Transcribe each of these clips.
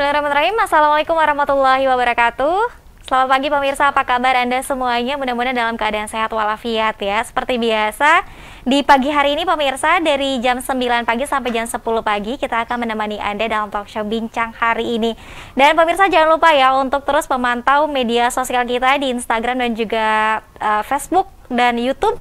Bismillahirrahmanirrahim. Assalamualaikum warahmatullahi wabarakatuh. Selamat pagi pemirsa, apa kabar Anda semuanya? Mudah-mudahan dalam keadaan sehat walafiat ya. Seperti biasa, di pagi hari ini pemirsa dari jam 9 pagi sampai jam 10 pagi kita akan menemani Anda dalam talk show Bincang hari ini. Dan pemirsa jangan lupa ya untuk terus memantau media sosial kita di Instagram dan juga uh, Facebook dan YouTube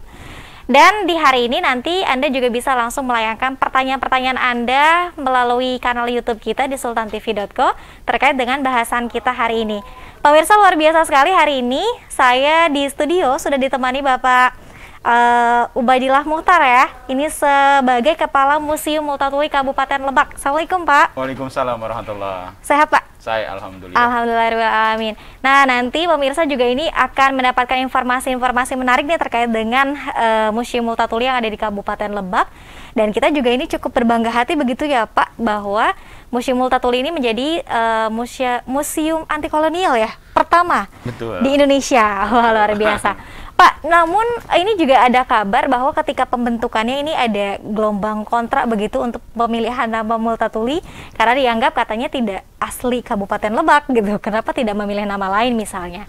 dan di hari ini nanti Anda juga bisa langsung melayangkan pertanyaan-pertanyaan Anda melalui kanal YouTube kita di sultantv.co terkait dengan bahasan kita hari ini. Pemirsa luar biasa sekali hari ini saya di studio sudah ditemani Bapak uh, Ubaidillah Muhtar ya. Ini sebagai Kepala Museum Multatuli Kabupaten Lebak. Assalamualaikum Pak. Waalaikumsalam warahmatullah. Sehat Pak. Saya alhamdulillah. Alhamdulillah amin. Nah, nanti pemirsa juga ini akan mendapatkan informasi-informasi menarik nih terkait dengan uh, Museum Multatuli yang ada di Kabupaten Lebak. Dan kita juga ini cukup berbangga hati begitu ya Pak bahwa Museum Multatuli ini menjadi uh, musya, museum anti kolonial ya pertama Betul. di Indonesia. Wah, luar biasa. Pak, namun eh, ini juga ada kabar bahwa ketika pembentukannya ini ada gelombang kontrak begitu untuk pemilihan nama Multatuli karena dianggap katanya tidak asli Kabupaten Lebak gitu. Kenapa tidak memilih nama lain misalnya?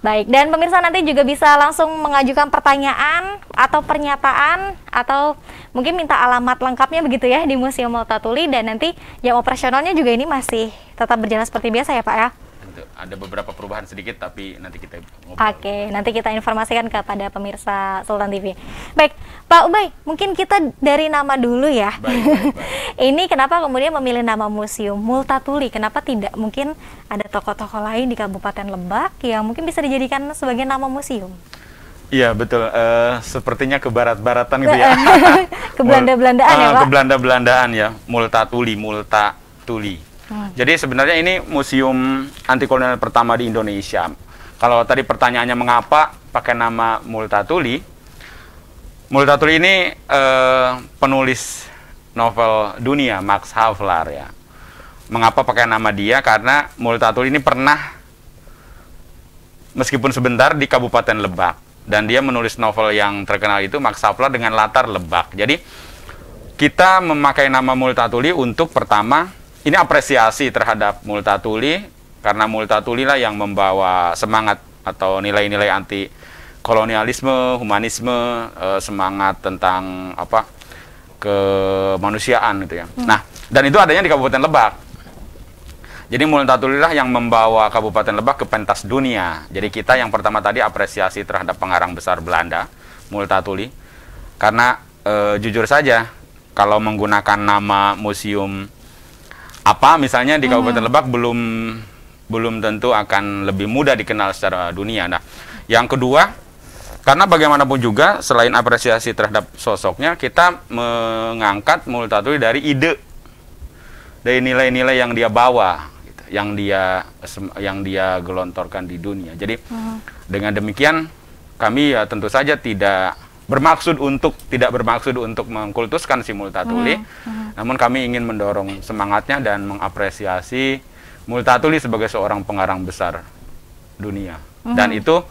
Baik, dan pemirsa nanti juga bisa langsung mengajukan pertanyaan atau pernyataan atau mungkin minta alamat lengkapnya begitu ya di Museum Multatuli dan nanti yang operasionalnya juga ini masih tetap berjalan seperti biasa ya Pak ya gitu. Ada beberapa perubahan sedikit tapi nanti kita ngobrol. Oke, okay, nanti kita informasikan kepada pemirsa Sultan TV. Baik, Pak Ubay, mungkin kita dari nama dulu ya. Baik, baik, baik. Ini kenapa kemudian memilih nama museum Multatuli? Kenapa tidak mungkin ada tokoh-tokoh lain di Kabupaten Lebak yang mungkin bisa dijadikan sebagai nama museum? Iya betul. Uh, sepertinya ke barat-baratan gitu ya. ke Belanda-Belandaan uh, ya eh, Pak. Ke Belanda-Belandaan ya. Multatuli, Multatuli. Hmm. Jadi sebenarnya ini museum anti kolonial pertama di Indonesia. Kalau tadi pertanyaannya mengapa pakai nama Multatuli, Multatuli ini eh, penulis novel dunia Max Havelaar ya. Mengapa pakai nama dia? Karena Multatuli ini pernah meskipun sebentar di Kabupaten Lebak dan dia menulis novel yang terkenal itu Max Havelaar dengan latar Lebak. Jadi kita memakai nama Multatuli untuk pertama ini apresiasi terhadap Multatuli karena Multatuli lah yang membawa semangat atau nilai-nilai anti kolonialisme, humanisme, eh, semangat tentang apa kemanusiaan gitu ya. Hmm. Nah, dan itu adanya di Kabupaten Lebak. Jadi Multatuli lah yang membawa Kabupaten Lebak ke pentas dunia. Jadi kita yang pertama tadi apresiasi terhadap pengarang besar Belanda, Multatuli. Karena e, jujur saja, kalau menggunakan nama museum apa misalnya di Kabupaten hmm. Lebak belum belum tentu akan lebih mudah dikenal secara dunia. Nah, yang kedua, karena bagaimanapun juga selain apresiasi terhadap sosoknya, kita mengangkat Multatuli dari ide, dari nilai-nilai yang dia bawa, gitu, yang dia yang dia gelontorkan di dunia. Jadi hmm. dengan demikian kami ya tentu saja tidak bermaksud untuk tidak bermaksud untuk mengkultuskan si multatuli, hmm. Hmm. namun kami ingin mendorong semangatnya dan mengapresiasi multatuli sebagai seorang pengarang besar dunia. Hmm. Dan itu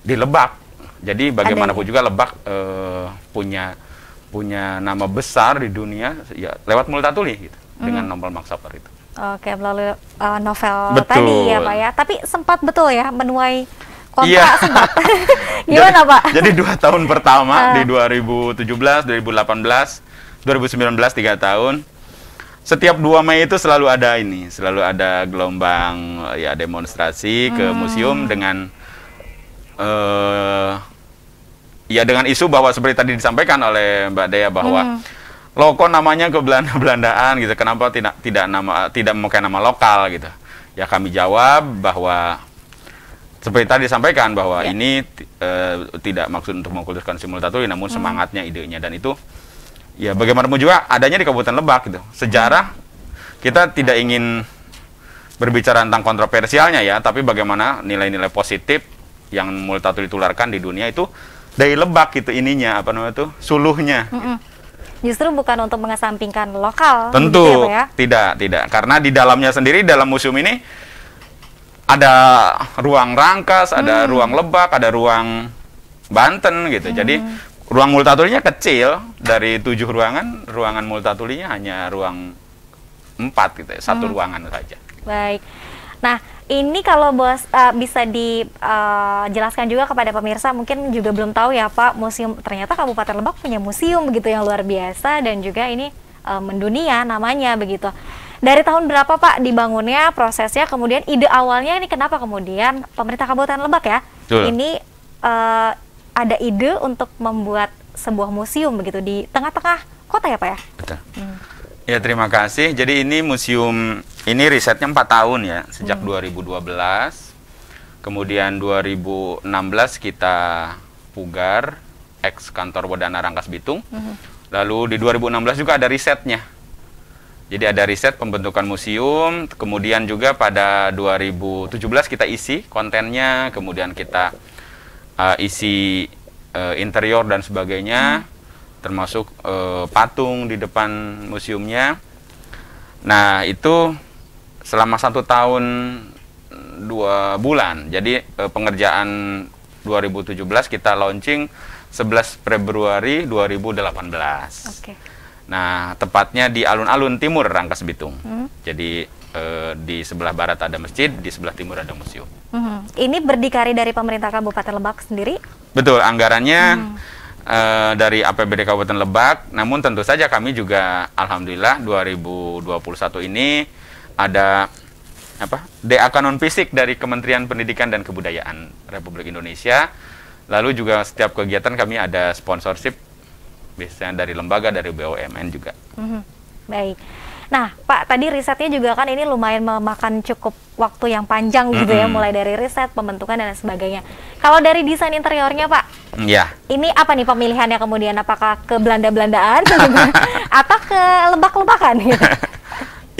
di Lebak. Jadi bagaimanapun juga Lebak eh, punya punya nama besar di dunia ya lewat multatuli gitu hmm. dengan novel Maksapar itu. Oke, melalui uh, novel betul. tadi ya Pak ya. Tapi sempat betul ya menuai kontrak iya. jadi Gimana jadi, Pak? Jadi dua tahun pertama uh. di 2017, 2018, 2019 tiga tahun. Setiap dua Mei itu selalu ada ini, selalu ada gelombang ya demonstrasi hmm. ke museum dengan uh, ya dengan isu bahwa seperti tadi disampaikan oleh Mbak Dea bahwa hmm lo namanya ke Belanda Belandaan gitu kenapa tidak tidak nama tidak memakai nama lokal gitu ya kami jawab bahwa seperti tadi disampaikan bahwa yeah. ini e, tidak maksud untuk mengkultuskan simulatori namun hmm. semangatnya idenya dan itu ya bagaimanapun juga adanya di Kabupaten Lebak gitu. Sejarah kita tidak ingin berbicara tentang kontroversialnya ya, tapi bagaimana nilai-nilai positif yang multatuli tularkan di dunia itu dari Lebak gitu ininya apa namanya itu suluhnya. Mm -mm. Justru bukan untuk mengesampingkan lokal. Tentu gitu ya, ya? tidak, tidak. Karena di dalamnya sendiri dalam museum ini ada ruang rangkas, hmm. ada ruang lebak, ada ruang Banten gitu. Hmm. Jadi ruang multatulinya kecil dari tujuh ruangan, ruangan multatulinya hanya ruang empat gitu, ya, satu hmm. ruangan saja. Baik. Nah, ini kalau bos uh, bisa dijelaskan eh, uh, juga kepada pemirsa mungkin juga belum tahu ya Pak museum ternyata Kabupaten Lebak punya museum begitu yang luar biasa dan juga ini uh, mendunia namanya begitu. Dari tahun berapa Pak dibangunnya prosesnya kemudian ide awalnya ini kenapa kemudian pemerintah Kabupaten Lebak ya Betul. ini uh, ada ide untuk membuat sebuah museum begitu di tengah-tengah kota ya Pak ya? Betul. Hmm. Ya terima kasih. Jadi ini museum ini risetnya empat tahun ya sejak hmm. 2012 Kemudian 2016 kita pugar ex kantor Wadana Rangkas Bitung. -hmm. Lalu di 2016 juga ada risetnya. Jadi ada riset pembentukan museum, kemudian juga pada 2017 kita isi kontennya, kemudian kita uh, isi uh, interior dan sebagainya, hmm. termasuk uh, patung di depan museumnya. Nah itu selama satu tahun dua bulan. Jadi uh, pengerjaan 2017 kita launching 11 Februari 2018. Oke. Okay. Nah, tepatnya di alun-alun timur Rangkas Bitung. Hmm. Jadi eh, di sebelah barat ada masjid, di sebelah timur ada museum. Hmm. Ini berdikari dari pemerintah Kabupaten Lebak sendiri? Betul, anggarannya hmm. eh, dari APBD Kabupaten Lebak. Namun tentu saja kami juga alhamdulillah 2021 ini ada apa? DAK non fisik dari Kementerian Pendidikan dan Kebudayaan Republik Indonesia. Lalu juga setiap kegiatan kami ada sponsorship biasanya dari lembaga dari BUMN juga. hmm Baik. Nah, Pak, tadi risetnya juga kan ini lumayan memakan cukup waktu yang panjang mm -hmm. gitu ya, mhm. mulai dari riset, pembentukan dan sebagainya. Kalau dari desain interiornya, Pak? Yeah. Ini apa nih pemilihannya kemudian? Apakah ke Belanda-Belandaan atau ke lebak-lebakan gitu?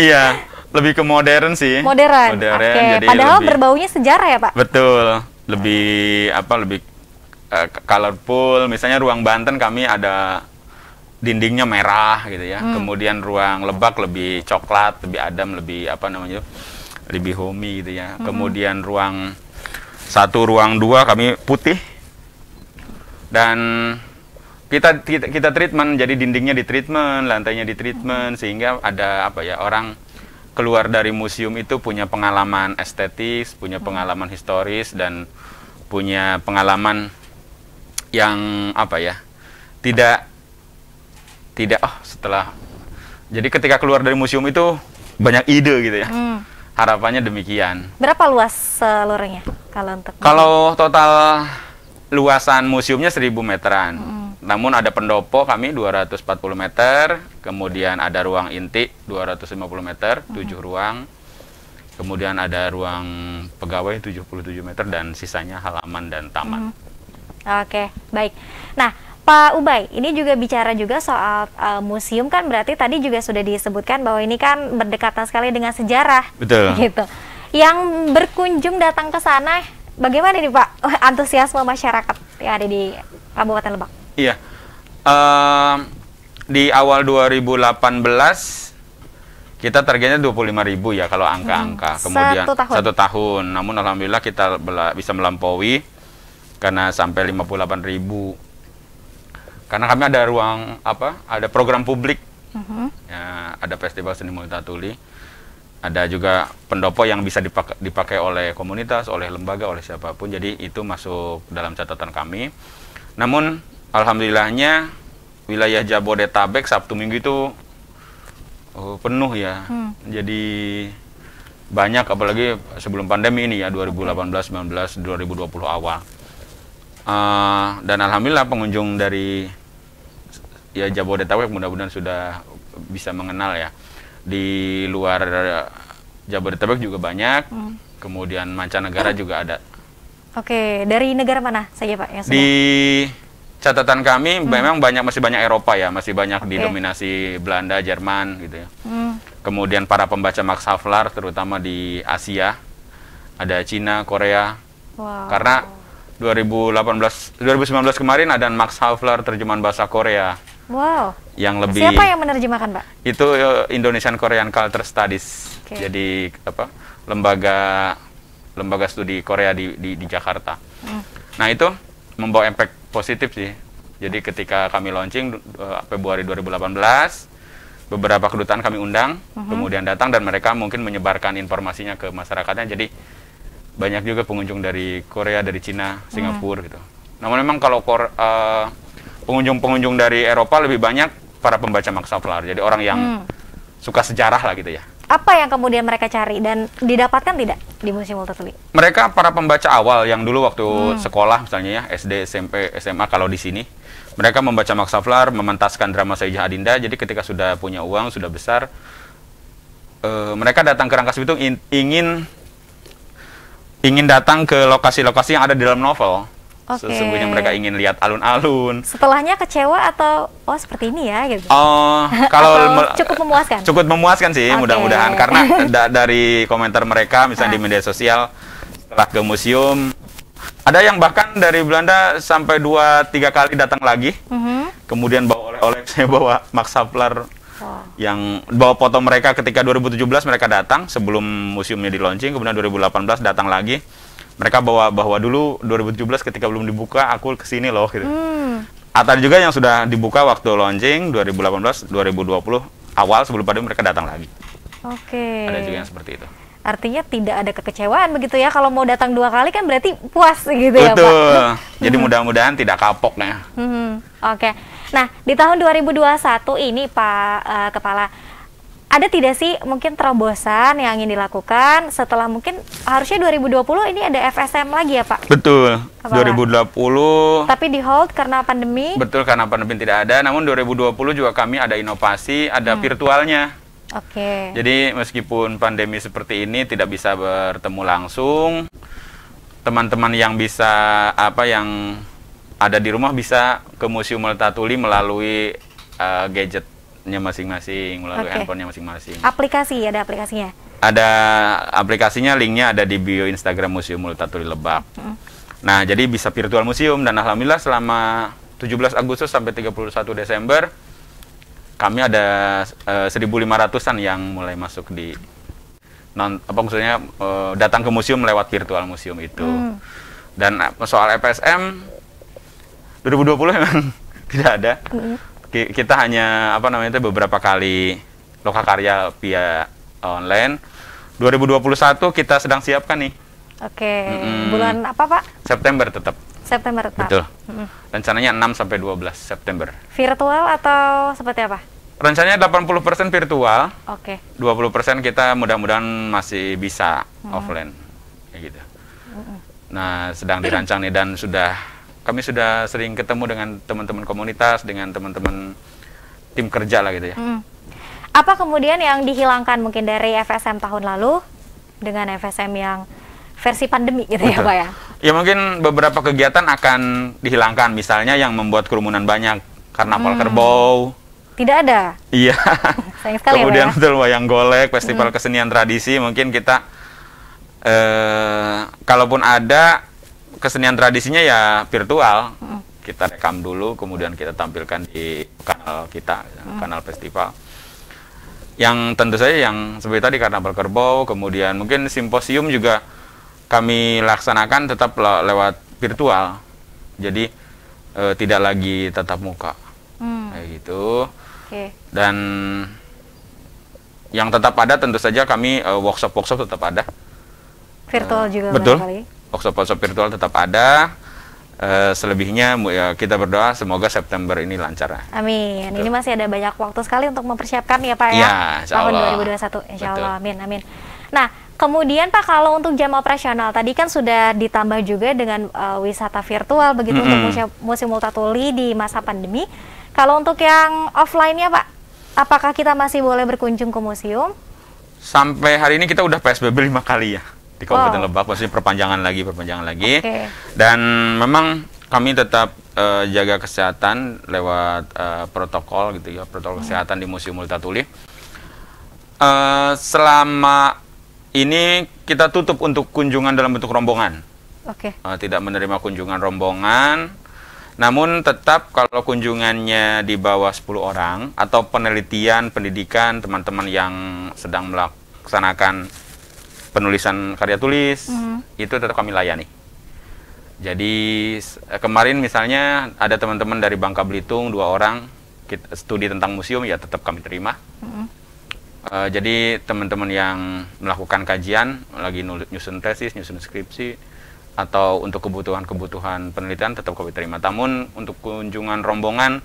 iya, lebih ke modern sih. Modern. Modern. Okay. Padahal lebih... berbaunya sejarah ya, Pak? Betul. Lebih apa? Lebih uh, eh, colorful misalnya ruang Banten kami ada dindingnya merah gitu ya hmm. kemudian ruang Lebak lebih coklat lebih adem lebih apa namanya lebih homey gitu ya hmm. kemudian ruang satu ruang dua kami putih dan kita kita, kita treatment jadi dindingnya di treatment lantainya di treatment sehingga ada apa ya orang keluar dari museum itu punya pengalaman estetis punya hmm. pengalaman historis dan punya pengalaman yang apa ya tidak tidak oh setelah jadi ketika keluar dari museum itu banyak ide gitu ya hmm. harapannya demikian berapa luas seluruhnya eh, kalau untuk kalau total luasan museumnya 1000 meteran hmm. namun ada pendopo kami 240 meter kemudian ada ruang inti 250 meter hmm. 7 ruang kemudian ada ruang pegawai 77 meter dan sisanya halaman dan taman hmm. Oke, baik. Nah, Pak Ubay, ini juga bicara juga soal uh, museum kan berarti tadi juga sudah disebutkan bahwa ini kan berdekatan sekali dengan sejarah. Betul. Gitu. Yang berkunjung datang ke sana, bagaimana nih Pak antusiasme masyarakat yang ada di Kabupaten Lebak? Iya. Uh, di awal 2018 kita targetnya 25 ribu ya kalau hmm, angka-angka. Hmm, Kemudian satu tahun. satu tahun. Namun alhamdulillah kita bisa melampaui karena sampai 58 ribu karena kami ada ruang apa ada program publik uh-huh. ya, ada festival seni tuli, ada juga pendopo yang bisa dipakai, dipakai oleh komunitas oleh lembaga oleh siapapun jadi itu masuk dalam catatan kami namun alhamdulillahnya wilayah Jabodetabek Sabtu Minggu itu oh, penuh ya hmm. jadi banyak apalagi sebelum pandemi ini ya 2018 19 2020 awal Ah, dan alhamdulillah pengunjung dari ya Jabodetabek mudah-mudahan sudah bisa mengenal ya di luar Jabodetabek juga banyak hmm. kemudian mancanegara hmm. juga ada oke dari negara mana saja pak yang di catatan kami hmm. memang banyak masih banyak Eropa ya masih banyak okay. didominasi Belanda Jerman gitu ya hmm. kemudian para pembaca Max Havelaar terutama di Asia ada Cina Korea wow. karena 2018 2019 kemarin ada Max Havler terjemahan bahasa Korea. Wow. Yang lebih Siapa yang menerjemahkan, Pak? Itu eh, Indonesian Korean Culture Studies. Okay. Jadi apa? Lembaga lembaga studi Korea di di, di Jakarta. Mm. Nah, itu membawa impact positif sih. Jadi ketika kami launching eh, Februari 2018 beberapa kedutaan kami undang, mm -hmm. kemudian datang dan mereka mungkin menyebarkan informasinya ke masyarakatnya. Jadi banyak juga pengunjung dari Korea, dari Cina, Singapura hmm. gitu. Namun memang kalau pengunjung eh, pengunjung-pengunjung dari Eropa lebih banyak para pembaca maksaflar, jadi orang yang hmm. suka sejarah lah gitu ya. Apa yang kemudian mereka cari dan didapatkan tidak di Museum Multatuli? Mereka para pembaca awal yang dulu waktu hmm. sekolah misalnya ya SD, SMP, SMA kalau di sini mereka membaca maksaflar, mementaskan drama Sayyidina Adinda. Jadi ketika sudah punya uang, sudah besar, uh, mereka datang ke Rangkas Bitung in, ingin ingin datang ke lokasi-lokasi yang ada di dalam novel. Okay. Sesungguhnya mereka ingin lihat alun-alun. Setelahnya kecewa atau oh seperti ini ya gitu. Oh, kalau cukup memuaskan. Cukup memuaskan sih okay. mudah-mudahan karena da dari komentar mereka misalnya di ah. media sosial setelah ke museum ada yang bahkan dari Belanda sampai dua tiga kali datang lagi. Mm -hmm. Kemudian bawa oleh-oleh saya bawa maksaplar yang bawa foto mereka ketika 2017 mereka datang sebelum museumnya di launching, kemudian 2018 datang lagi. Mereka bawa bahwa dulu 2017 ketika belum dibuka aku kesini loh gitu. Hmm. Atau juga yang sudah dibuka waktu launching 2018, 2020 awal sebelum pada mereka datang lagi. Oke. Okay. Ada juga yang seperti itu artinya tidak ada kekecewaan begitu ya kalau mau datang dua kali kan berarti puas gitu Betul. ya Pak. Jadi mudah-mudahan tidak kapok ya. Hmm. Oke. Okay. Nah, di tahun 2021 ini Pak uh, Kepala ada tidak sih mungkin terobosan yang ingin dilakukan setelah mungkin harusnya 2020 ini ada FSM lagi ya Pak? Betul. Kepala. 2020. Tapi di hold karena pandemi. Betul karena pandemi tidak ada. Namun 2020 juga kami ada inovasi, ada hmm. virtualnya. Oke. Okay. Jadi meskipun pandemi seperti ini tidak bisa bertemu langsung, teman-teman yang bisa apa yang ada di rumah bisa ke museum Multatuli melalui uh, gadgetnya masing-masing, melalui okay. handphonenya masing-masing. Aplikasi ada aplikasinya? Ada aplikasinya, linknya ada di bio Instagram Museum Multatuli Lebak. Mm -hmm. Nah, jadi bisa virtual museum dan alhamdulillah selama 17 Agustus sampai 31 Desember kami ada uh, eh, 1.500an yang mulai masuk di non apa maksudnya uh, datang ke museum lewat virtual museum itu. Mm. Dan soal FSM 2020 memang tidak ada. Mm Kita hanya apa namanya itu beberapa kali karya via online. 2021 kita sedang siapkan nih. Oke. Okay. Mm -hmm. Bulan apa, Pak? September tetap. September tetap. Betul. Mm Rencananya 6 sampai 12 September. Virtual atau seperti apa? Rencananya 80% virtual. Oke. Okay. 20% kita mudah-mudahan masih bisa mm offline. Ya gitu. Mm -hmm. Nah, sedang dirancang nih dan sudah kami sudah sering ketemu dengan teman-teman komunitas, dengan teman-teman tim kerja lah gitu ya. Hmm. Apa kemudian yang dihilangkan mungkin dari FSM tahun lalu dengan FSM yang versi pandemi gitu ya, Betul. ya Pak ya? Ya mungkin beberapa kegiatan akan dihilangkan, misalnya yang membuat kerumunan banyak, karena hmm. kerbau. Tidak ada? Iya. Ya, ya. Kemudian ya, Betul, wayang golek, festival hmm. kesenian tradisi, mungkin kita eh, kalaupun ada kesenian tradisinya ya virtual. Hmm. Kita rekam dulu, kemudian kita tampilkan di kanal kita, hmm. kanal festival. Yang tentu saja yang seperti tadi karena berkerbau, kemudian mungkin simposium juga kami laksanakan tetap le lewat virtual. Jadi e, tidak lagi tetap muka. Hmm. Kayak gitu. Okay. Dan yang tetap ada tentu saja kami eh, workshop-workshop uh, tetap ada. Virtual uh, juga betul workshop-workshop virtual tetap ada. Uh, selebihnya ya, kita berdoa semoga September ini lancar. Ya. Amin. Betul. Ini masih ada banyak waktu sekali untuk mempersiapkan ya Pak ya. ya tahun Allah. 2021 Insya Betul. Allah. Amin amin. Nah kemudian Pak kalau untuk jam operasional tadi kan sudah ditambah juga dengan uh, wisata virtual begitu mm -hmm. untuk musim, musim multatuli di masa pandemi. Kalau untuk yang offline-nya Pak, apakah kita masih boleh berkunjung ke museum? Sampai hari ini kita udah PSBB lima kali ya di Kabupaten wow. Oh. Lebak pasti perpanjangan lagi perpanjangan lagi okay. dan memang kami tetap uh, jaga kesehatan lewat uh, protokol gitu ya protokol hmm. kesehatan di Museum Multatuli. uh, selama ini kita tutup untuk kunjungan dalam bentuk rombongan okay. uh, tidak menerima kunjungan rombongan namun tetap kalau kunjungannya di bawah 10 orang atau penelitian, pendidikan, teman-teman yang sedang melaksanakan penulisan karya tulis hmm. itu tetap kami layani. Jadi eh, kemarin misalnya ada teman-teman dari Bangka Belitung dua orang kita, studi tentang museum ya tetap kami terima. Hmm. Uh, jadi teman-teman yang melakukan kajian lagi nulis nyusun tesis, nyusun skripsi atau untuk kebutuhan-kebutuhan penelitian tetap kami terima. Namun untuk kunjungan rombongan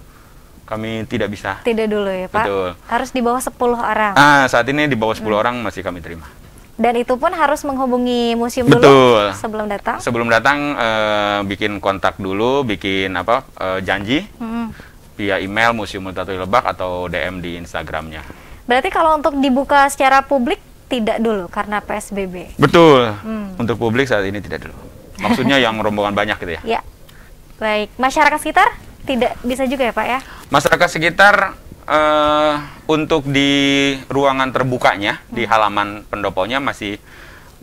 kami tidak bisa. Tidak dulu ya Pak. Betul. Harus di bawah 10 orang. Ah, saat ini di bawah 10 hmm. orang masih kami terima. Dan itu pun harus menghubungi museum Betul. dulu sebelum datang. Sebelum datang uh, bikin kontak dulu, bikin apa uh, janji hmm. via email Museum Multatuli Lebak atau DM di Instagramnya. Berarti kalau untuk dibuka secara publik tidak dulu karena PSBB. Betul. Hmm. Untuk publik saat ini tidak dulu. Maksudnya yang rombongan banyak gitu ya. Ya. Baik, masyarakat sekitar tidak bisa juga ya, Pak ya? Masyarakat sekitar uh, untuk di ruangan terbukanya hmm. di halaman pendoponya masih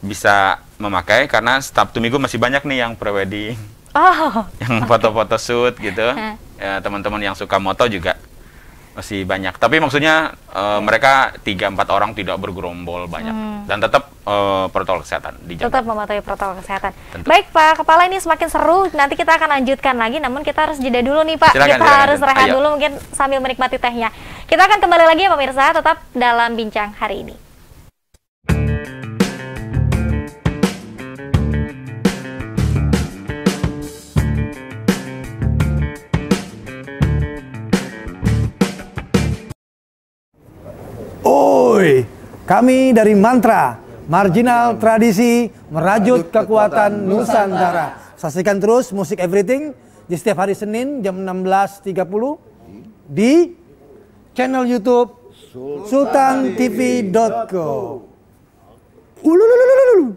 bisa memakai karena Sabtu Minggu masih banyak nih yang prewedding. Oh. Yang foto-foto okay. shoot gitu. teman ya, teman-teman yang suka moto juga masih banyak. Tapi maksudnya uh, mereka tiga empat orang tidak bergerombol banyak hmm. dan tetap uh, protokol kesehatan dijaga. Tetap mematuhi protokol kesehatan. Tentu. Baik Pak Kepala ini semakin seru. Nanti kita akan lanjutkan lagi. Namun kita harus jeda dulu nih Pak. Silakan, kita silakan. harus rehat dulu mungkin sambil menikmati tehnya. Kita akan kembali lagi ya pemirsa. Tetap dalam bincang hari ini. Woi, kami dari Mantra, marginal tradisi merajut kekuatan Nusantara. Saksikan terus musik everything di setiap hari Senin jam 16.30 di channel YouTube sultantv.co. Sultan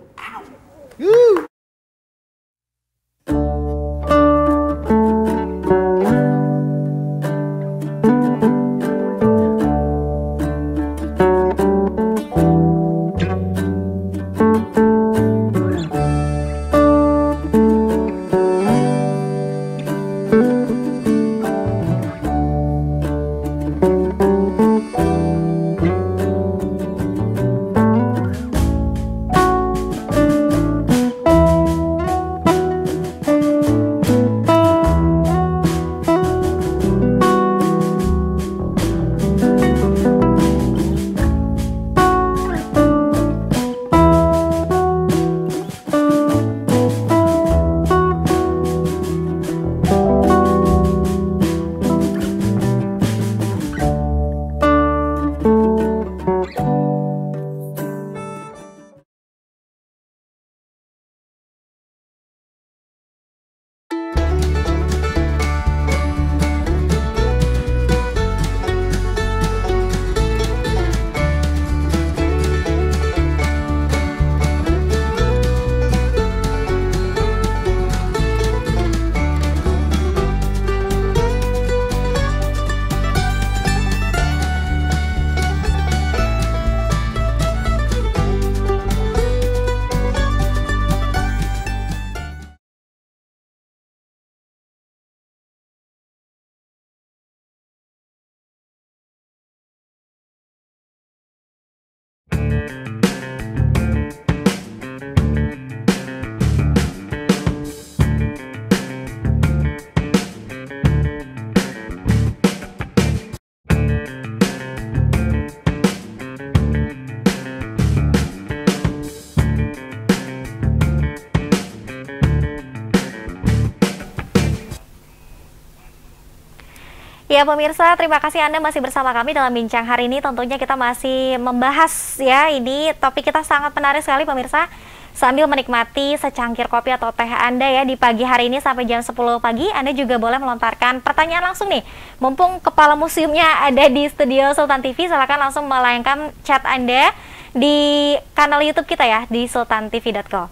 Ya pemirsa, terima kasih Anda masih bersama kami dalam bincang hari ini. Tentunya kita masih membahas ya ini topik kita sangat menarik sekali pemirsa. Sambil menikmati secangkir kopi atau teh Anda ya di pagi hari ini sampai jam 10 pagi, Anda juga boleh melontarkan pertanyaan langsung nih. Mumpung kepala museumnya ada di studio Sultan TV, silakan langsung melayangkan chat Anda di kanal YouTube kita ya di sultantv.co.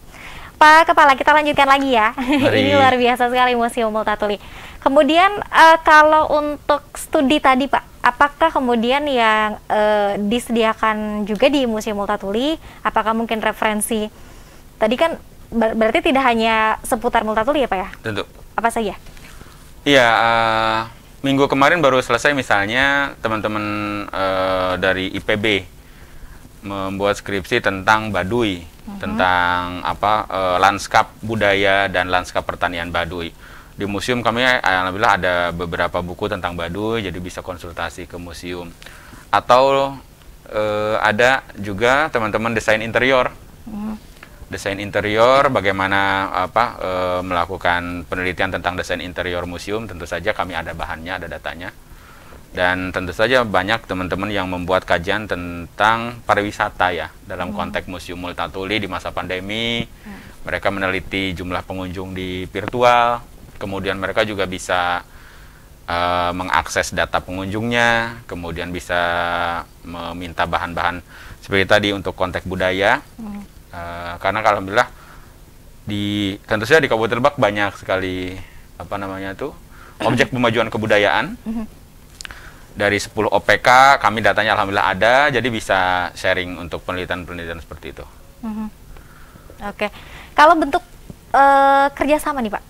Pak Kepala, kita lanjutkan lagi ya. ini luar biasa sekali Museum Multatuli. Kemudian uh, kalau untuk studi tadi Pak, apakah kemudian yang uh, disediakan juga di Museum Multatuli, apakah mungkin referensi tadi kan ber berarti tidak hanya seputar Multatuli ya Pak ya? Tentu. Apa saja? Iya, uh, minggu kemarin baru selesai misalnya teman-teman uh, dari IPB membuat skripsi tentang Baduy, mm -hmm. tentang apa uh, lanskap budaya dan lanskap pertanian Baduy di museum kami alhamdulillah ada beberapa buku tentang Baduy jadi bisa konsultasi ke museum atau eh, ada juga teman-teman desain interior hmm. desain interior bagaimana apa eh, melakukan penelitian tentang desain interior museum tentu saja kami ada bahannya ada datanya dan tentu saja banyak teman-teman yang membuat kajian tentang pariwisata ya dalam hmm. konteks museum Multatuli di masa pandemi hmm. mereka meneliti jumlah pengunjung di virtual kemudian mereka juga bisa uh, mengakses data pengunjungnya, kemudian bisa meminta bahan-bahan seperti tadi untuk konteks budaya. Hmm. Uh, karena alhamdulillah di tentu saja di Kabupaten Lebak banyak sekali apa namanya tuh objek pemajuan kebudayaan. Hmm. Dari 10 OPK kami datanya alhamdulillah ada, jadi bisa sharing untuk penelitian-penelitian seperti itu. Hmm. Oke, okay. kalau bentuk uh, kerjasama nih Pak,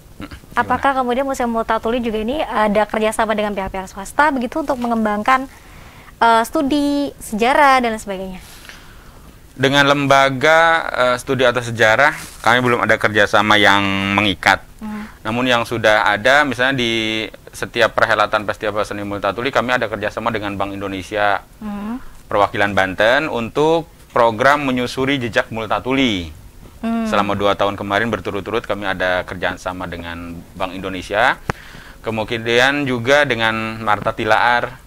Apakah kemudian Museum Multatuli juga ini ada kerjasama dengan pihak-pihak swasta begitu untuk mengembangkan uh, studi sejarah dan sebagainya? Dengan lembaga uh, studi atau sejarah kami belum ada kerjasama yang mengikat. Hmm. Namun yang sudah ada misalnya di setiap perhelatan festival seni Multatuli kami ada kerjasama dengan Bank Indonesia, hmm. perwakilan Banten untuk program menyusuri jejak Multatuli Hmm. Selama dua tahun kemarin berturut-turut kami ada kerjaan sama dengan Bank Indonesia. Kemudian juga dengan Marta Tilaar.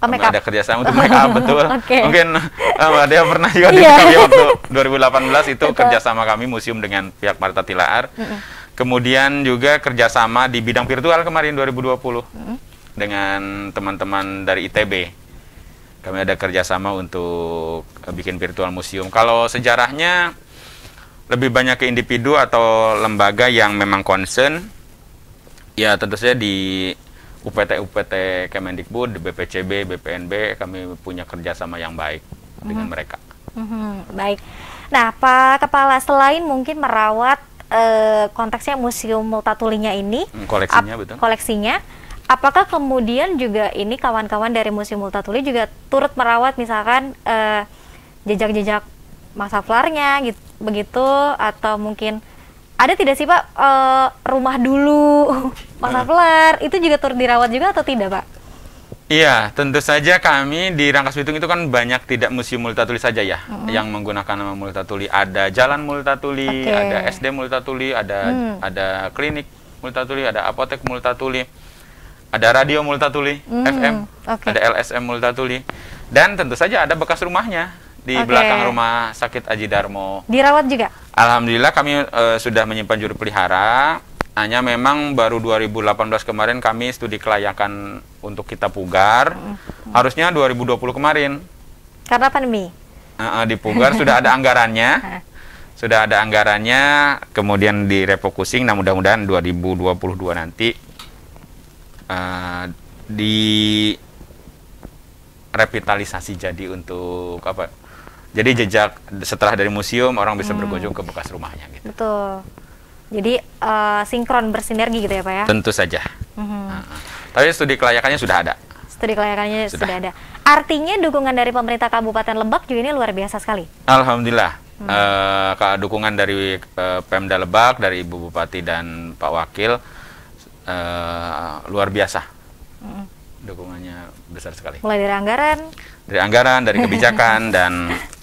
Oh, kami ada kerjasama untuk make up betul. okay. Mungkin uh, eh, dia pernah juga di iya. kami waktu 2018 itu betul. kerjasama kami museum dengan pihak Marta Tilaar. -hmm. Kemudian juga kerjasama di bidang virtual kemarin 2020 mm -hmm. dengan teman-teman dari ITB kami ada kerjasama untuk eh, bikin virtual museum. Kalau sejarahnya lebih banyak ke individu atau lembaga yang memang concern ya tentu saja di UPT-UPT Kemendikbud, BPCB, BPNB kami punya kerjasama yang baik hmm. dengan mhm. mereka. Hmm, baik. Nah, Pak Kepala selain mungkin merawat eh, konteksnya museum Multatulinya ini, hmm, koleksinya ap, betul. Koleksinya, apakah kemudian juga ini kawan-kawan dari museum Multatuli juga turut merawat misalkan eh, jejak-jejak eh, jejak -jejak masa flarnya gitu begitu atau mungkin ada tidak sih Pak uh, rumah dulu Pasar nah. Pelar itu juga turut dirawat juga atau tidak Pak? Iya, tentu saja kami di Rangkas Bitung itu kan banyak tidak museum Multatuli saja ya, yang menggunakan nama Multatuli. Ada Jalan Multatuli, okay. ada SD Multatuli, ada mm. ada klinik Multatuli, ada apotek Multatuli, ada radio Multatuli, mm. FM, okay. ada LSM Multatuli, dan tentu saja ada bekas rumahnya di okay. belakang rumah sakit Aji Darmo. Dirawat juga? Alhamdulillah kami e, sudah menyimpan juru pelihara. Hanya memang baru 2018 kemarin kami studi kelayakan untuk kita pugar. Mm-hmm. dua ribu Harusnya 2020 kemarin. Karena pandemi. E, e, di pugar sudah ada anggarannya. Sudah ada anggarannya, kemudian direfocusing. Nah, mudah-mudahan 2022 nanti uh, di revitalisasi jadi untuk apa? Jadi jejak setelah dari museum orang bisa hmm. berkunjung ke bekas rumahnya gitu. Betul. Jadi uh, sinkron bersinergi gitu ya pak ya? Tentu saja. hmm Nah, tapi studi kelayakannya sudah ada. Studi kelayakannya sudah. sudah ada. Artinya dukungan dari pemerintah Kabupaten Lebak juga ini luar biasa sekali. Alhamdulillah. Hmm. Uh, dukungan dari uh, Pemda Lebak, dari Ibu Bupati dan Pak Wakil uh, luar biasa. Hmm. Dukungannya besar sekali. Mulai dari anggaran. Dari anggaran, dari kebijakan dan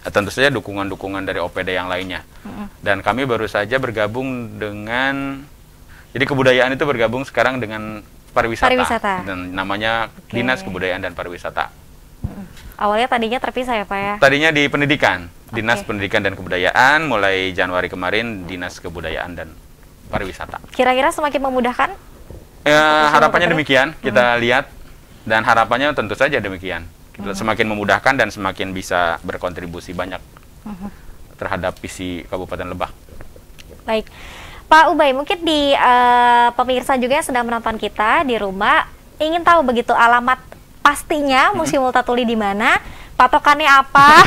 Eh, tentu saja dukungan-dukungan dari OPD yang lainnya. Dan kami baru saja bergabung dengan jadi kebudayaan itu bergabung sekarang dengan pariwisata, pariwisata. dan namanya okay. Dinas Kebudayaan dan Pariwisata. Awalnya tadinya terpisah ya Pak ya? Tadinya di pendidikan, okay. Dinas Pendidikan dan Kebudayaan mulai Januari kemarin Dinas Kebudayaan dan Pariwisata. Kira-kira semakin memudahkan? Ya, harapannya demikian, kita hmm. lihat dan harapannya tentu saja demikian. -huh. semakin memudahkan dan semakin bisa berkontribusi banyak -huh. Mhm. terhadap visi Kabupaten Lebak. Baik. Pak Ubay, mungkin di uh, pemirsa juga yang sedang menonton kita di rumah ingin tahu begitu alamat pastinya mhm. Museum Multatuli di mana, patokannya apa.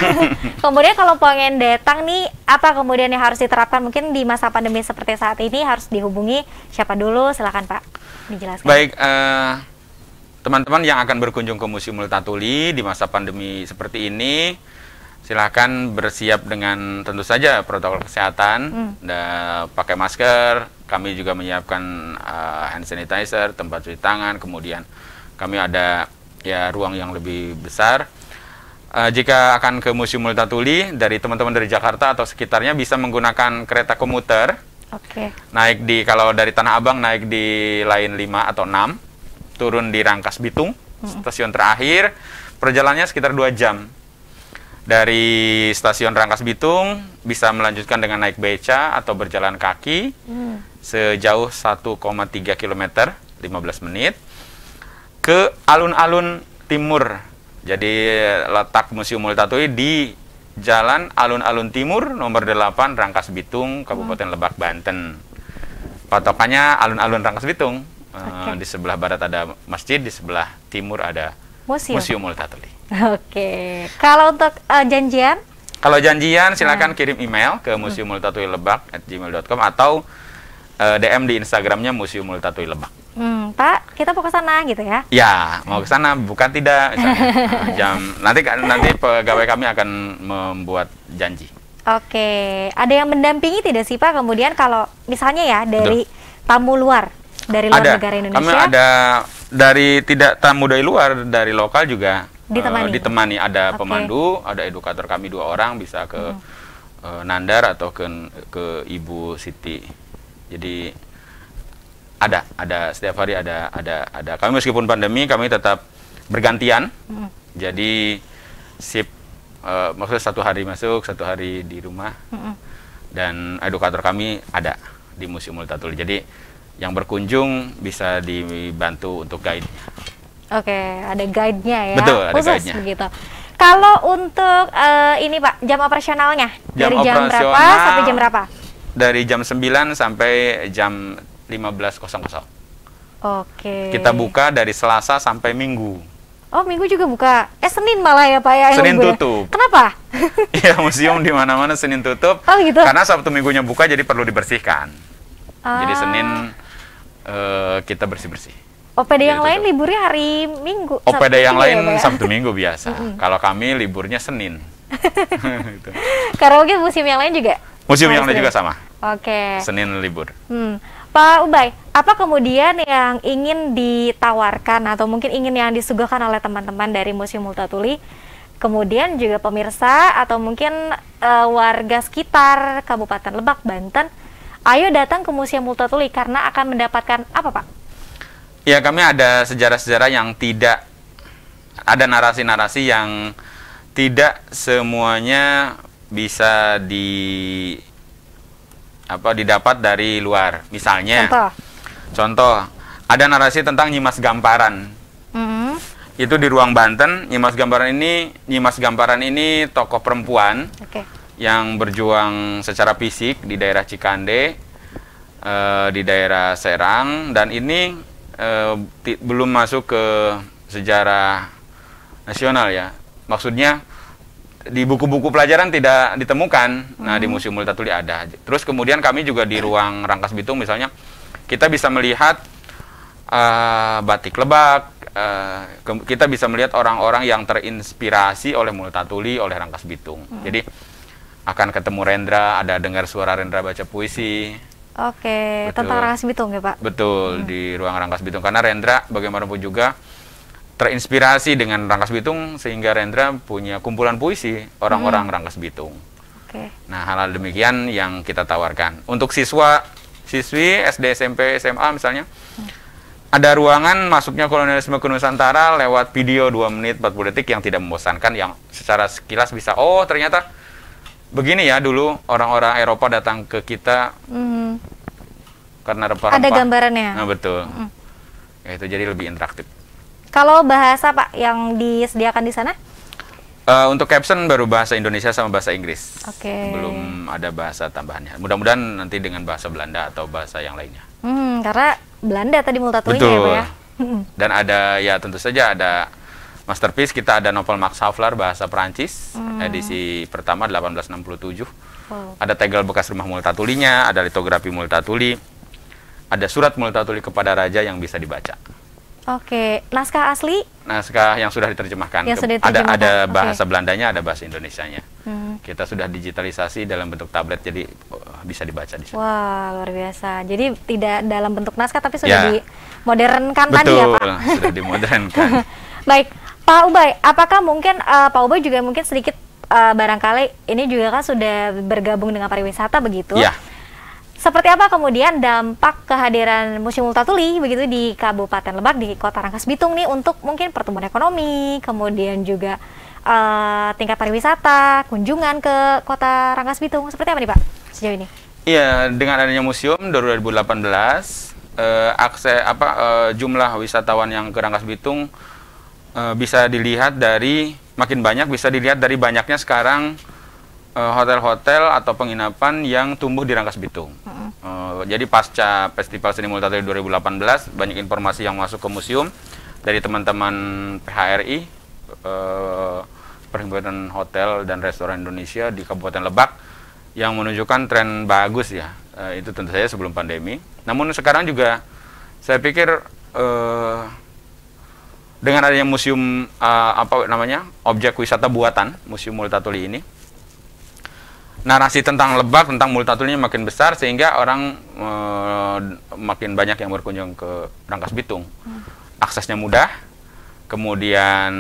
kemudian kalau pengen datang nih, apa kemudian yang harus diterapkan mungkin di masa pandemi seperti saat ini harus dihubungi siapa dulu? Silakan Pak, dijelaskan. Baik, uh, teman-teman yang akan berkunjung ke Museum Multatuli di masa pandemi seperti ini silahkan bersiap dengan tentu saja protokol kesehatan hmm. dan pakai masker kami juga menyiapkan uh, hand sanitizer tempat cuci tangan kemudian kami ada ya ruang yang lebih besar uh, jika akan ke Museum Multatuli dari teman-teman dari Jakarta atau sekitarnya bisa menggunakan kereta komuter okay. naik di kalau dari Tanah Abang naik di lain 5 atau 6 turun di Rangkas Bitung stasiun terakhir perjalanannya sekitar dua jam dari stasiun Rangkas Bitung bisa melanjutkan dengan naik beca atau berjalan kaki sejauh 1,3 km 15 menit ke alun-alun timur jadi letak Museum Multatuli di Jalan Alun-Alun Timur nomor 8 Rangkas Bitung Kabupaten Lebak Banten patokannya alun-alun Rangkas Bitung Eh, okay. di sebelah barat ada masjid, di sebelah timur ada museum, museum Multatuli. Oke. Okay. Kalau untuk uh, janjian? Kalau janjian silakan nah. kirim email ke hmm. museum Multatuli Lebak at gmail.com atau uh, eh, DM di Instagramnya Museum Multatuli Lebak. Hmm, Pak, kita mau ke sana gitu ya? Ya, mau ke sana bukan tidak. jam nanti kan, nanti pegawai kami akan membuat janji. Oke, ada yang mendampingi tidak sih Pak? Kemudian kalau misalnya ya dari Betul. tamu luar, dari luar ada. negara Indonesia? Kami ada dari tidak tamu dari luar, dari lokal juga eh, ditemani. Uh, ditemani ada okay. pemandu, ada edukator kami dua orang bisa ke hmm. uh, Nandar atau ke ke Ibu Siti. Jadi ada ada setiap hari ada ada ada. Kami meskipun pandemi kami tetap bergantian. Hmm. Jadi sip uh, maksudnya satu hari masuk, satu hari di rumah. Hmm. Dan edukator kami ada di Museum Multatuli. Jadi yang berkunjung bisa dibantu untuk guide Oke, Oke, ada guide-nya ya. Betul, ada Khusus guide-nya. begitu. Kalau untuk uh, ini Pak, jam operasionalnya jam dari jam berapa sampai jam berapa? Dari jam 9 sampai jam 15.00. Oke. Kita buka dari Selasa sampai Minggu. Oh, Minggu juga buka. Eh Senin malah ya Pak ya. Senin ya? tutup. Kenapa? Ya museum di mana-mana Senin tutup. Oh, gitu. Karena Sabtu Minggunya buka jadi perlu dibersihkan. Ah. Jadi Senin Eh, kita bersih-bersih. OPD oh, yang gitu, lain liburnya hari Minggu. OPD oh, Sabtu yang ya, lain ya, Sabtu Minggu biasa. Kalau kami liburnya Senin. gitu. mungkin musim yang lain juga? Musim oh, yang lain juga sama. Oke. Senin libur. Hmm. Pak Ubay, apa kemudian yang ingin ditawarkan atau mungkin ingin yang disuguhkan oleh teman-teman dari Museum Multatuli? Kemudian juga pemirsa atau mungkin uh, warga sekitar Kabupaten Lebak, Banten Ayo datang ke Museum Multatuli karena akan mendapatkan apa, Pak? Ya, kami ada sejarah-sejarah yang tidak ada narasi-narasi yang tidak semuanya bisa di apa didapat dari luar. Misalnya contoh, contoh ada narasi tentang Nyimas Gamparan. Mm-hmm. Itu di ruang Banten. Nyimas Gamparan ini Nyimas Gamparan ini tokoh perempuan. Okay yang berjuang secara fisik di daerah Cikande, e, di daerah Serang, dan ini e, belum masuk ke sejarah nasional ya. Maksudnya di buku-buku pelajaran tidak ditemukan. Nah, di hmm. Museum Multatuli ada. Terus kemudian kami juga di ruang Rangkas Bitung misalnya kita bisa melihat uh, batik lebak, kita bisa melihat orang-orang yang terinspirasi oleh Multatuli, oleh Rangkas Bitung. Hmm. Jadi akan ketemu Rendra, ada dengar suara Rendra baca puisi. Oke, Betul. tentang Rangkas Bitung ya Pak? Betul, hmm. di ruang Rangkas Bitung. Karena Rendra bagaimanapun juga terinspirasi dengan Rangkas Bitung sehingga Rendra punya kumpulan puisi orang-orang hmm. Rangkas Bitung. Oke. Nah, hal-hal demikian yang kita tawarkan. Untuk siswa, siswi SD, SMP, SMA misalnya, hmm ada ruangan masuknya kolonialisme ke Nusantara lewat video 2 menit 40 detik yang tidak membosankan yang secara sekilas bisa oh ternyata begini ya dulu orang-orang Eropa datang ke kita mm. karena rempah-rempah. Ada gambarannya. Nah, betul. Mm. Ya, itu jadi lebih interaktif. Kalau bahasa Pak yang disediakan di sana? Uh, untuk caption baru bahasa Indonesia sama bahasa Inggris. Okay. Belum ada bahasa tambahannya. Mudah-mudahan nanti dengan bahasa Belanda atau bahasa yang lainnya. Hmm, karena Belanda tadi multatulinya ya, Pak ya. Dan ada ya tentu saja ada Masterpiece kita ada novel Max Havelaar bahasa Perancis hmm. edisi pertama 1867. Wow. Ada tegel bekas rumah Multatulinya, ada litografi Multatuli, ada surat Multatuli kepada raja yang bisa dibaca. Oke, naskah asli? Naskah yang sudah diterjemahkan. Yang sudah diterjemahkan. Ada ada bahasa okay. Belandanya, ada bahasa Indonesianya. Hmm. Kita sudah digitalisasi dalam bentuk tablet, jadi oh, bisa dibaca di sana. Wah, luar biasa. Jadi tidak dalam bentuk naskah, tapi sudah ya. dimodernkan Betul, tadi ya Pak? Betul, sudah dimodernkan. Baik, Pak Ubay, apakah mungkin uh, Pak Ubay juga mungkin sedikit uh, barangkali ini juga kan sudah bergabung dengan pariwisata begitu? Ya. Seperti apa kemudian dampak kehadiran Museum Multatuli begitu di Kabupaten Lebak di Kota Rangkas Bitung nih untuk mungkin pertumbuhan ekonomi, kemudian juga uh, tingkat pariwisata, kunjungan ke Kota Rangkas Bitung seperti apa nih Pak sejauh ini? Iya, dengan adanya museum 2018 eh, akses apa eh, jumlah wisatawan yang ke Rangkas Bitung e, bisa dilihat dari makin banyak bisa dilihat dari banyaknya sekarang e, hotel-hotel atau penginapan yang tumbuh di Rangkas Bitung. Mm jadi pasca Festival Seni Multatuli 2018 banyak informasi yang masuk ke museum dari teman-teman PHRI uh, e, Perhimpunan Hotel dan Restoran Indonesia di Kabupaten Lebak yang menunjukkan tren bagus ya. Uh, itu tentu saja sebelum pandemi. Namun sekarang juga saya pikir uh, dengan adanya museum uh, apa namanya objek wisata buatan museum Multatuli ini narasi tentang lebak tentang Multatuli ini makin besar sehingga orang uh, makin banyak yang berkunjung ke Rangkas Bitung hmm. aksesnya mudah kemudian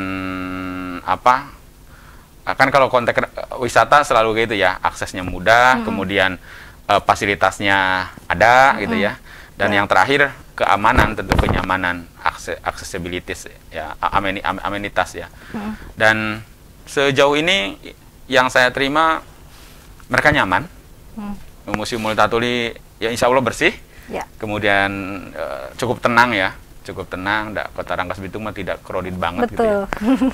apa uh, kan kalau konteks wisata selalu gitu ya aksesnya mudah hmm. kemudian uh, fasilitasnya ada gitu hmm. gitu ya dan hmm. yang terakhir keamanan tentu kenyamanan aksesibilitas ya amenitas ya hmm. dan sejauh ini yang saya terima mereka nyaman hmm. museum Multatuli ya insya Allah bersih ya. kemudian uh, cukup tenang ya cukup tenang da, kota Rangkas Bitung mah tidak crowded banget gitu ya.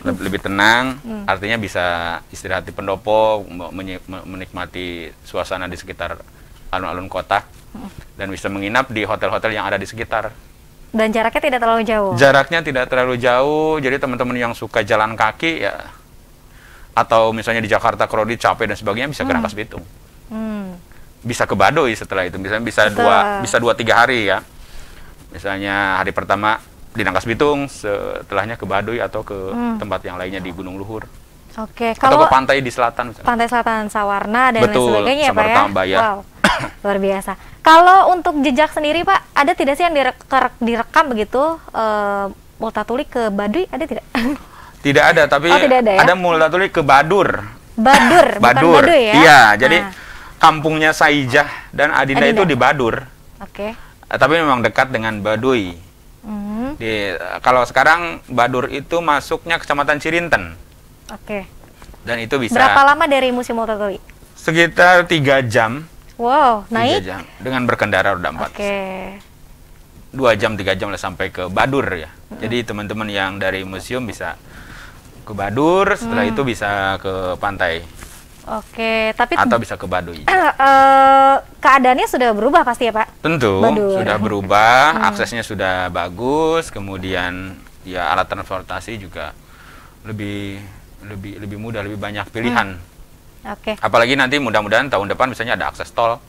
lebih tenang hmm. artinya bisa istirahat di pendopo menikmati suasana di sekitar alun-alun kota dan bisa menginap di hotel-hotel yang ada di sekitar. Dan jaraknya tidak terlalu jauh. Jaraknya tidak terlalu jauh, jadi teman-teman yang suka jalan kaki ya atau misalnya di Jakarta Krodi capek dan sebagainya bisa ke mm. Rangkas Bitung. Hmm. Bisa ke baduy setelah itu, misalnya bisa Betul. dua bisa dua tiga hari ya. Misalnya hari pertama di Rangkas Bitung, setelahnya ke baduy atau ke hmm. tempat yang lainnya di Gunung Luhur. Oke, okay. kalau atau ke pantai di selatan. Pantai selatan Sawarna dan Betul, lain sebagainya ya, Pak ya. Wow. Luar biasa. Kalau untuk jejak sendiri Pak, ada tidak sih yang direk direkam begitu e, eh, Multatuli ke Baduy ada tidak? tidak ada, tapi oh, tidak ada, ya? ada Multatuli ke Badur. Badur, Badur. Bukan Baduy ya? Iya, jadi ah. kampungnya Saijah dan Adinda, Adinda itu di Badur. Oke. Okay. Eh, tapi memang dekat dengan Baduy. Mm. Di eh, kalau sekarang Badur itu masuknya Kecamatan Cirinten. Oke. Okay. Dan itu bisa. Berapa lama dari musim multatuli? Sekitar tiga jam Wow, naik? jam. Dengan berkendara roda empat. Oke. Okay. Dua jam, tiga jam lah sampai ke Badur ya. Mm. Jadi teman-teman yang dari museum bisa ke Badur, setelah mm. itu bisa ke pantai. Oke, tapi atau bisa ke Baduy. Uh, uh, keadaannya sudah berubah pasti ya Pak? Tentu, Badur. sudah berubah, hmm. aksesnya sudah bagus, kemudian ya alat transportasi juga lebih lebih lebih mudah, lebih banyak pilihan. Hmm. Oke. Okay. Apalagi nanti mudah-mudahan tahun depan misalnya ada akses tol.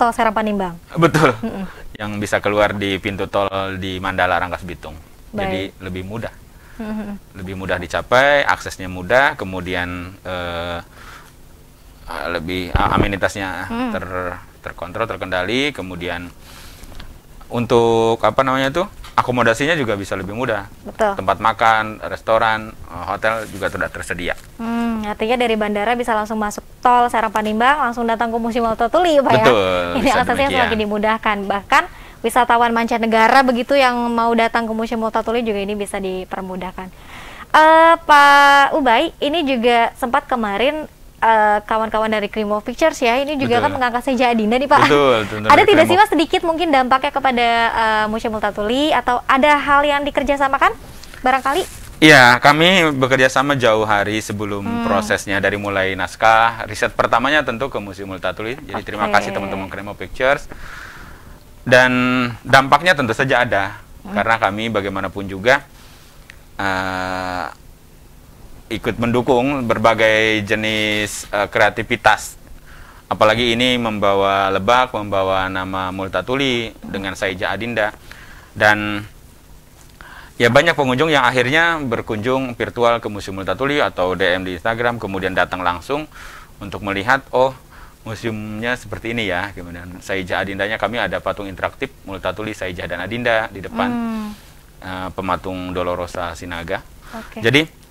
Tol Serang Panimbang. Betul. Mm -mm. Yang bisa keluar di pintu tol di Mandala Rangkas Bitung. Baik. Jadi lebih mudah. Mm -hmm. Lebih mudah dicapai, aksesnya mudah, kemudian eh, ah, lebih ah, amenitasnya mm. ter terkontrol, terkendali, kemudian untuk apa namanya tuh? akomodasinya juga bisa lebih mudah. Betul. Tempat makan, restoran, eh, hotel juga sudah tersedia. Hmm, artinya dari bandara bisa langsung masuk tol Serang Panimbang, langsung datang ke Museum Alto Tuli, Pak ya? Betul, ya. Ini aksesnya semakin dimudahkan. Bahkan wisatawan mancanegara begitu yang mau datang ke Museum Alto Tuli juga ini bisa dipermudahkan. Uh, Pak Ubay, ini juga sempat kemarin Eh, kawan-kawan uh, dari Krimo Pictures ya ini juga betul. kan mengangkat sejarah Adinda nih Pak. Betul, betul, ada tidak sih Mas sedikit mungkin dampaknya kepada uh, eh, Museum Multatuli atau ada hal yang dikerjasamakan barangkali? Iya, kami bekerja sama jauh hari sebelum hmm. prosesnya dari mulai naskah, riset pertamanya tentu ke Museum Multatuli. Jadi okay. terima kasih teman-teman Krimo Pictures. Dan dampaknya tentu saja ada hmm. karena kami bagaimanapun juga eh, ikut mendukung berbagai jenis uh, kreativitas. Apalagi ini membawa Lebak, membawa nama Multatuli dengan Saija Adinda dan ya banyak pengunjung yang akhirnya berkunjung virtual ke Museum Multatuli atau DM di Instagram kemudian datang langsung untuk melihat oh museumnya seperti ini ya kemudian Saija Adindanya kami ada patung interaktif Multatuli Saija dan Adinda di depan hmm. uh, pematung Dolorosa Sinaga. Okay. Jadi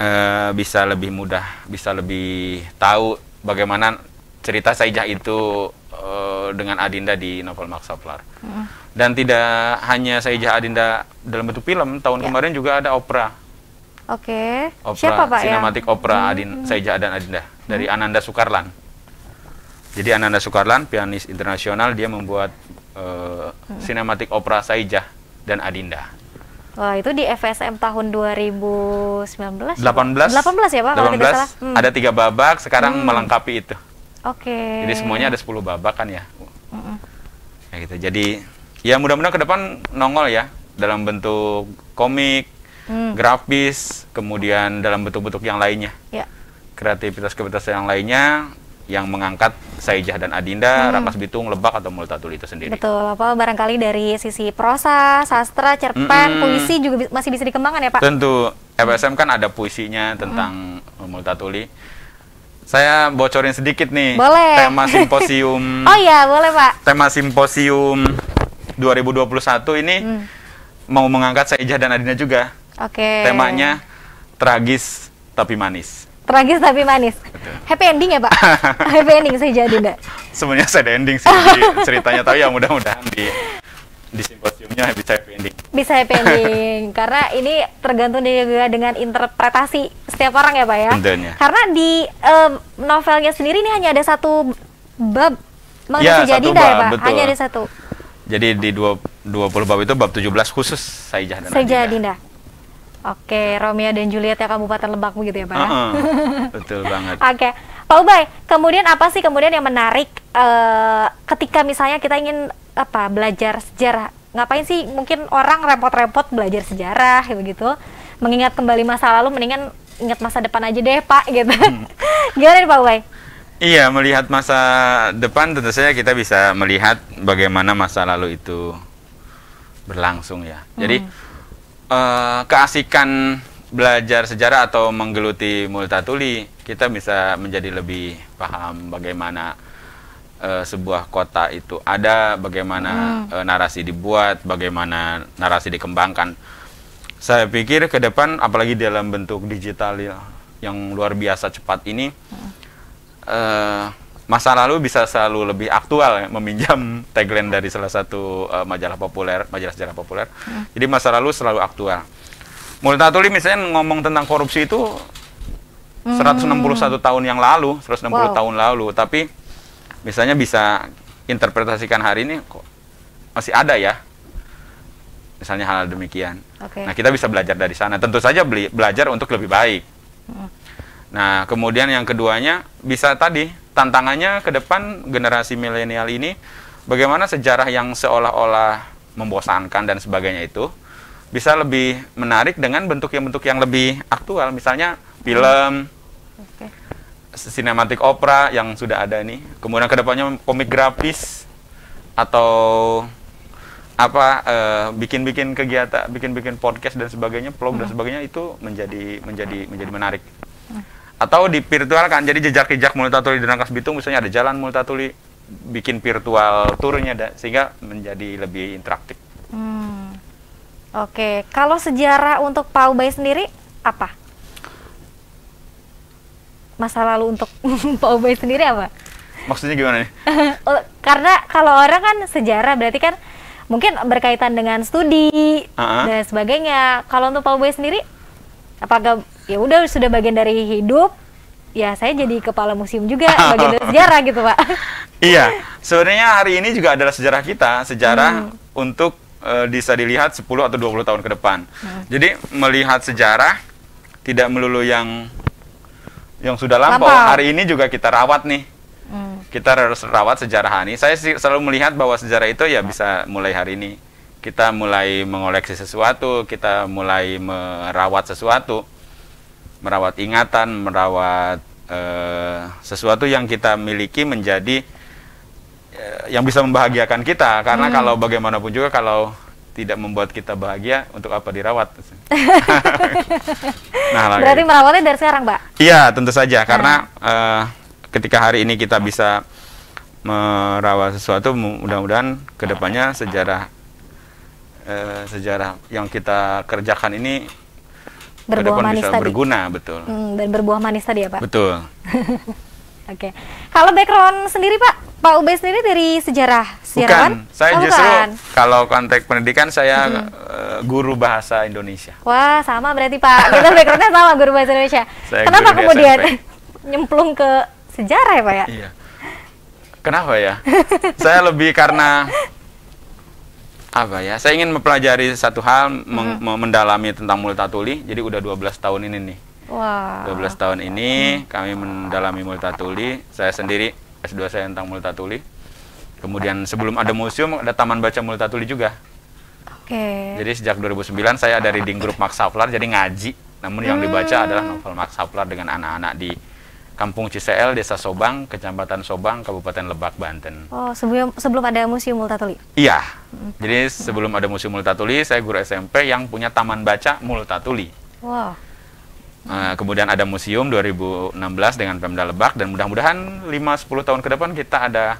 e, bisa lebih mudah, bisa lebih tahu bagaimana cerita Saijah itu e, dengan Adinda di novel Max Saplar. Hmm. Dan tidak hanya Saijah Adinda dalam bentuk film, tahun yeah. kemarin juga ada opera. Oke. Okay. Siapa Pak ya? Sinematik yang? opera hmm. Adin, hmm. Saijah dan Adinda dari hmm. Ananda Sukarlan. Jadi Ananda Sukarlan, pianis internasional, dia membuat uh, hmm. sinematik opera Saijah dan Adinda. Wah, itu di FSM tahun 2019. 18. 18 ya, Pak? 18. Tidak salah. Hmm. Ada tiga babak, sekarang hmm. melengkapi itu. Oke. Okay. Jadi semuanya ada 10 babak kan ya. Mm -mm. Ya gitu. Jadi ya mudah-mudahan ke depan nongol ya dalam bentuk komik, hmm. grafis, kemudian dalam bentuk-bentuk yang lainnya. Ya. Kreativitas-kreativitas yang lainnya yang mengangkat Saijah dan Adinda, hmm. Bitung, Lebak atau Multatuli itu sendiri. Betul, Pak. Barangkali dari sisi prosa, sastra, cerpen, mm puisi juga bi masih bisa dikembangkan ya, Pak? Tentu. FSM kan ada puisinya tentang hmm. Multatuli. Saya bocorin sedikit nih boleh. tema simposium. oh iya, boleh, Pak. Tema simposium 2021 ini hmm. mau mengangkat Saijah dan Adinda juga. Oke. Okay. Temanya tragis tapi manis. Tragis tapi manis. Happy ending ya Pak? Happy ending saya jadi enggak? Sebenarnya saya ending sih ceritanya, tapi ya mudah-mudahan di di simposiumnya bisa happy ending. Bisa happy ending karena ini tergantung juga dengan interpretasi setiap orang ya Pak ya. Tentunya. Karena di um, novelnya sendiri ini hanya ada satu bab mengenai ya, jadi ya Pak. Betul. Hanya ada satu. Jadi di dua, 20 bab itu bab 17 khusus Saijah dan Saijah Adinda. Adinda. Oke, Romeo dan Juliet ya Kabupaten Lebak begitu ya Pak? Uh -uh, betul banget. Oke, Pak Ubay, kemudian apa sih kemudian yang menarik uh, ketika misalnya kita ingin apa belajar sejarah? Ngapain sih mungkin orang repot-repot belajar sejarah begitu? Mengingat kembali masa lalu, mendingan ingat masa depan aja deh Pak gitu. Hmm. Gimana nih Pak Ubay? Iya, melihat masa depan tentu saja kita bisa melihat bagaimana masa lalu itu berlangsung ya. Jadi hmm uh, keasikan belajar sejarah atau menggeluti multatuli, kita bisa menjadi lebih paham bagaimana uh, sebuah kota itu ada, bagaimana hmm. uh, narasi dibuat, bagaimana narasi dikembangkan. Saya pikir ke depan, apalagi dalam bentuk digital ya, yang luar biasa cepat ini, hmm. uh, masa lalu bisa selalu lebih aktual ya, meminjam tagline dari salah satu uh, majalah populer, majalah sejarah populer. Hmm. Jadi masa lalu selalu aktual. Multatuli misalnya ngomong tentang korupsi itu 161 hmm. tahun yang lalu, 160 wow. tahun lalu, tapi misalnya bisa interpretasikan hari ini kok masih ada ya. Misalnya hal, -hal demikian. Okay. Nah, kita bisa belajar dari sana. Tentu saja beli, belajar untuk lebih baik. Hmm. Nah, kemudian yang keduanya bisa tadi tantangannya ke depan generasi milenial ini bagaimana sejarah yang seolah-olah membosankan dan sebagainya itu bisa lebih menarik dengan bentuk yang bentuk yang lebih aktual misalnya film okay. sinematik opera yang sudah ada nih kemudian kedepannya komik grafis atau apa eh, bikin-bikin uh, kegiatan bikin-bikin podcast dan sebagainya vlog hmm. dan sebagainya itu menjadi menjadi menjadi menarik hmm atau di virtual kan jadi jejak-jejak Multatuli dan Rangkas Bitung misalnya ada jalan Multatuli bikin virtual turunnya da, sehingga menjadi lebih interaktif. Hmm. Oke, okay. kalau sejarah untuk Pak Bay sendiri apa? Masa lalu untuk Pak Bay sendiri apa? Maksudnya gimana nih? Oh, karena kalau orang kan sejarah berarti kan mungkin berkaitan dengan studi uh -huh. dan sebagainya. Kalau untuk Pak Bay sendiri apakah ya udah sudah bagian dari hidup ya saya jadi kepala museum juga bagian dari sejarah gitu pak iya sebenarnya hari ini juga adalah sejarah kita sejarah hmm. untuk e, bisa dilihat 10 atau 20 tahun ke depan hmm. jadi melihat sejarah tidak melulu yang yang sudah lampau, lampau. hari ini juga kita rawat nih hmm. kita harus rawat sejarah ini saya selalu melihat bahwa sejarah itu ya bisa mulai hari ini kita mulai mengoleksi sesuatu kita mulai merawat sesuatu merawat ingatan, merawat e, sesuatu yang kita miliki menjadi e, yang bisa membahagiakan kita. Karena hmm. kalau bagaimanapun juga kalau tidak membuat kita bahagia, untuk apa dirawat? nah, berarti merawatnya dari sekarang, Pak? Iya, tentu saja. Nah. Karena e, ketika hari ini kita bisa merawat sesuatu, mudah-mudahan kedepannya sejarah sejarah yang kita kerjakan ini berbuah manis bisa tadi. berguna betul. Hmm, dan berbuah manis tadi ya Pak. Betul. Oke. Okay. Kalau background sendiri Pak, Pak Ube sendiri dari sejarah sejarawan? Bukan, saya oh, justru bukan. kalau konteks pendidikan saya hmm. Eh, guru bahasa Indonesia. Wah sama berarti Pak, kita backgroundnya sama guru bahasa Indonesia. Saya Kenapa kemudian nyemplung ke sejarah ya Pak ya? Iya. Kenapa ya? saya lebih karena apa ya saya ingin mempelajari satu hal hmm. mendalami tentang multatuli jadi udah 12 tahun ini nih wow. 12 tahun ini hmm. kami mendalami multatuli saya sendiri S2 saya tentang multatuli kemudian sebelum ada museum ada taman baca multatuli juga oke okay. jadi sejak 2009 saya ada reading group Max Havelaar jadi ngaji namun yang dibaca adalah mm. novel Max Havelaar dengan anak-anak di Kampung CCL, Desa Sobang, Kecamatan Sobang, Kabupaten Lebak, Banten. Oh, sebelum sebelum ada Museum Multatuli? Iya. Hmm. Jadi sebelum ada Museum Multatuli, saya guru SMP yang punya Taman Baca Multatuli. Wow. Uh, kemudian ada museum 2016 dengan Pemda Lebak dan mudah-mudahan 5-10 tahun ke depan kita ada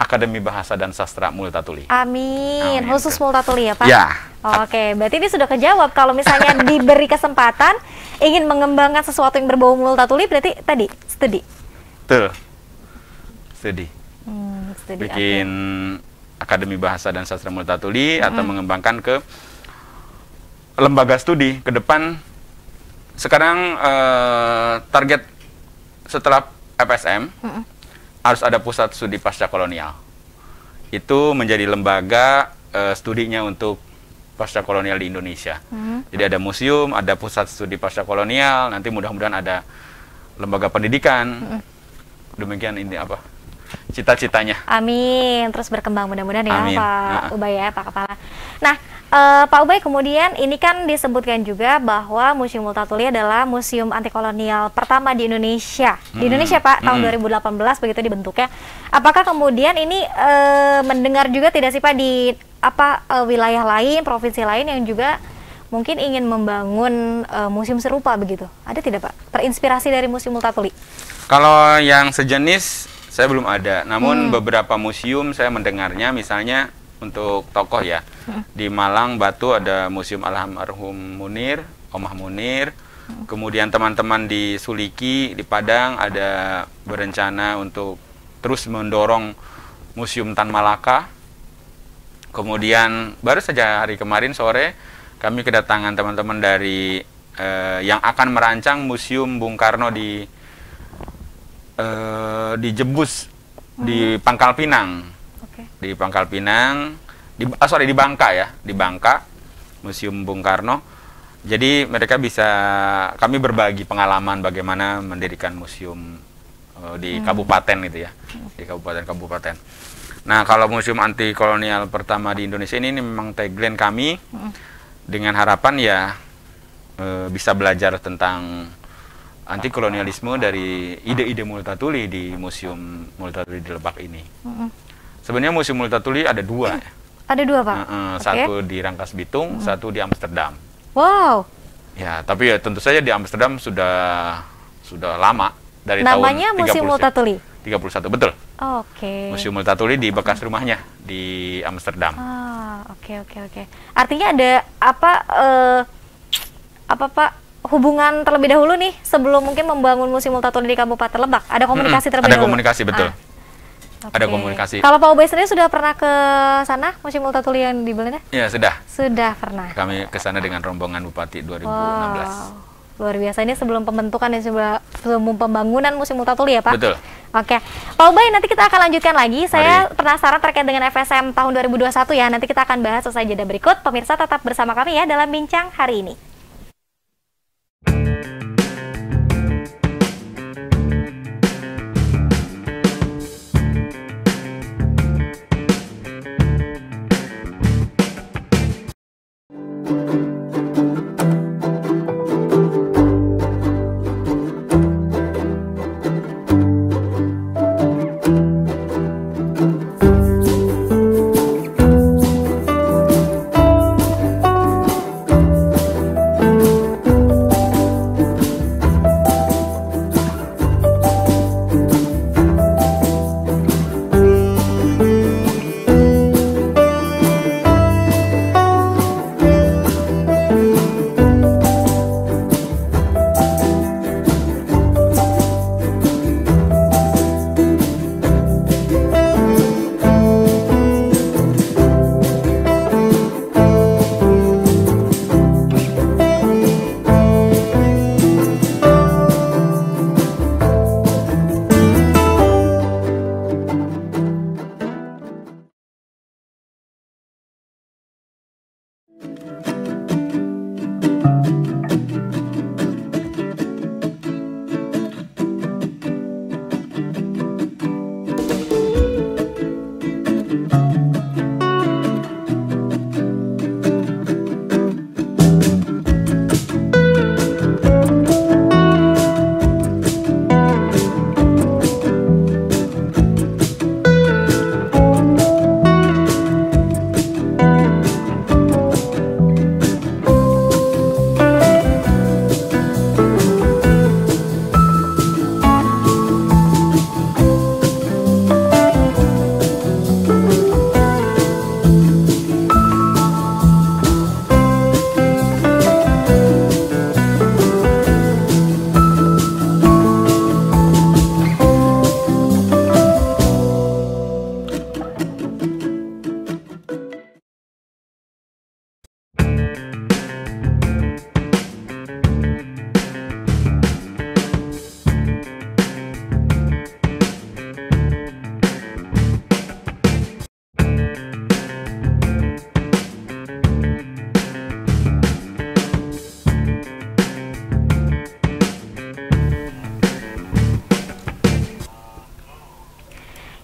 Akademi Bahasa dan Sastra Multatuli. Amin. Amin. Khusus Multatuli ya Pak? Ya. Oke, okay. berarti ini sudah kejawab kalau misalnya diberi kesempatan ingin mengembangkan sesuatu yang berbau multatuli berarti tadi studi. Betul. Studi. Hmm, Bikin okay. akademi bahasa dan sastra multatuli hmm. atau mengembangkan ke lembaga studi ke depan sekarang uh, target setelah FSM hmm. harus ada pusat studi pasca kolonial. Itu menjadi lembaga uh, studinya untuk pasca kolonial di Indonesia. Hmm. Jadi ada museum, ada pusat studi pasca kolonial, nanti mudah-mudahan ada lembaga pendidikan. Hmm. Demikian ini apa? cita-citanya. Amin, terus berkembang mudah-mudahan ya Amin. Pak nah. Ubay ya Pak Kepala. Nah, Uh, Pak Ubay, kemudian ini kan disebutkan juga bahwa Museum Multatuli adalah museum anti kolonial pertama di Indonesia. Hmm. Di Indonesia, Pak, tahun hmm. 2018 begitu dibentuknya. Apakah kemudian ini uh, mendengar juga tidak sih, Pak, di apa uh, wilayah lain, provinsi lain yang juga mungkin ingin membangun uh, eh, museum serupa begitu. Ada tidak Pak? Terinspirasi dari Museum Multatuli? Kalau yang sejenis saya belum ada. Namun hmm. beberapa museum saya mendengarnya misalnya untuk tokoh ya. Hmm. Di Malang Batu ada Museum Alhamarhum Munir, Omah Munir. Hmm. Kemudian teman-teman di Suliki di Padang ada berencana untuk terus mendorong Museum Tan Malaka Kemudian baru saja hari kemarin sore kami kedatangan teman-teman dari eh, yang akan merancang Museum Bung Karno di eh, di Jebus hmm. di Pangkal Pinang. Okay. Di Pangkal Pinang, di ah, sorry di Bangka ya, di Bangka Museum Bung Karno. Jadi mereka bisa kami berbagi pengalaman bagaimana mendirikan museum eh, di hmm. kabupaten gitu ya, di kabupaten-kabupaten. Nah, kalau museum anti kolonial pertama di Indonesia ini, ini memang tagline kami hmm. dengan harapan ya e, bisa belajar tentang anti kolonialisme dari ide-ide Multatuli di museum Multatuli di Lebak ini. Hmm. Sebenarnya museum Multatuli ada dua. Ya. Ada dua pak. E, okay. Satu di Rangkas Bitung, hmm. satu di Amsterdam. Wow. Ya, tapi ya tentu saja di Amsterdam sudah sudah lama dari Namanya tahun Namanya museum Multatuli 31 betul. Oh, oke. Okay. Museum Multatuli di bekas rumahnya di Amsterdam. Ah, oke oke oke. Artinya ada apa uh, apa Pak hubungan terlebih dahulu nih sebelum mungkin membangun Museum Multatuli di Kabupaten Lebak. Ada hmm, komunikasi hmm, terlebih ada dahulu. Ada komunikasi betul. Ah. Okay. Ada komunikasi. Kalau Pak Ube sendiri sudah pernah ke sana Museum Multatuli yang di Belanda? Iya, sudah. Sudah pernah. Kami ke sana dengan rombongan Bupati 2016. Wow. Luar biasa ini sebelum pembentukan dan sebelum pembangunan musim multatuli ya Pak. Betul. Oke, Pak Ubay nanti kita akan lanjutkan lagi. Saya Mari. penasaran terkait dengan FSM tahun 2021 ya. Nanti kita akan bahas usai jeda berikut. Pemirsa tetap bersama kami ya dalam bincang hari ini.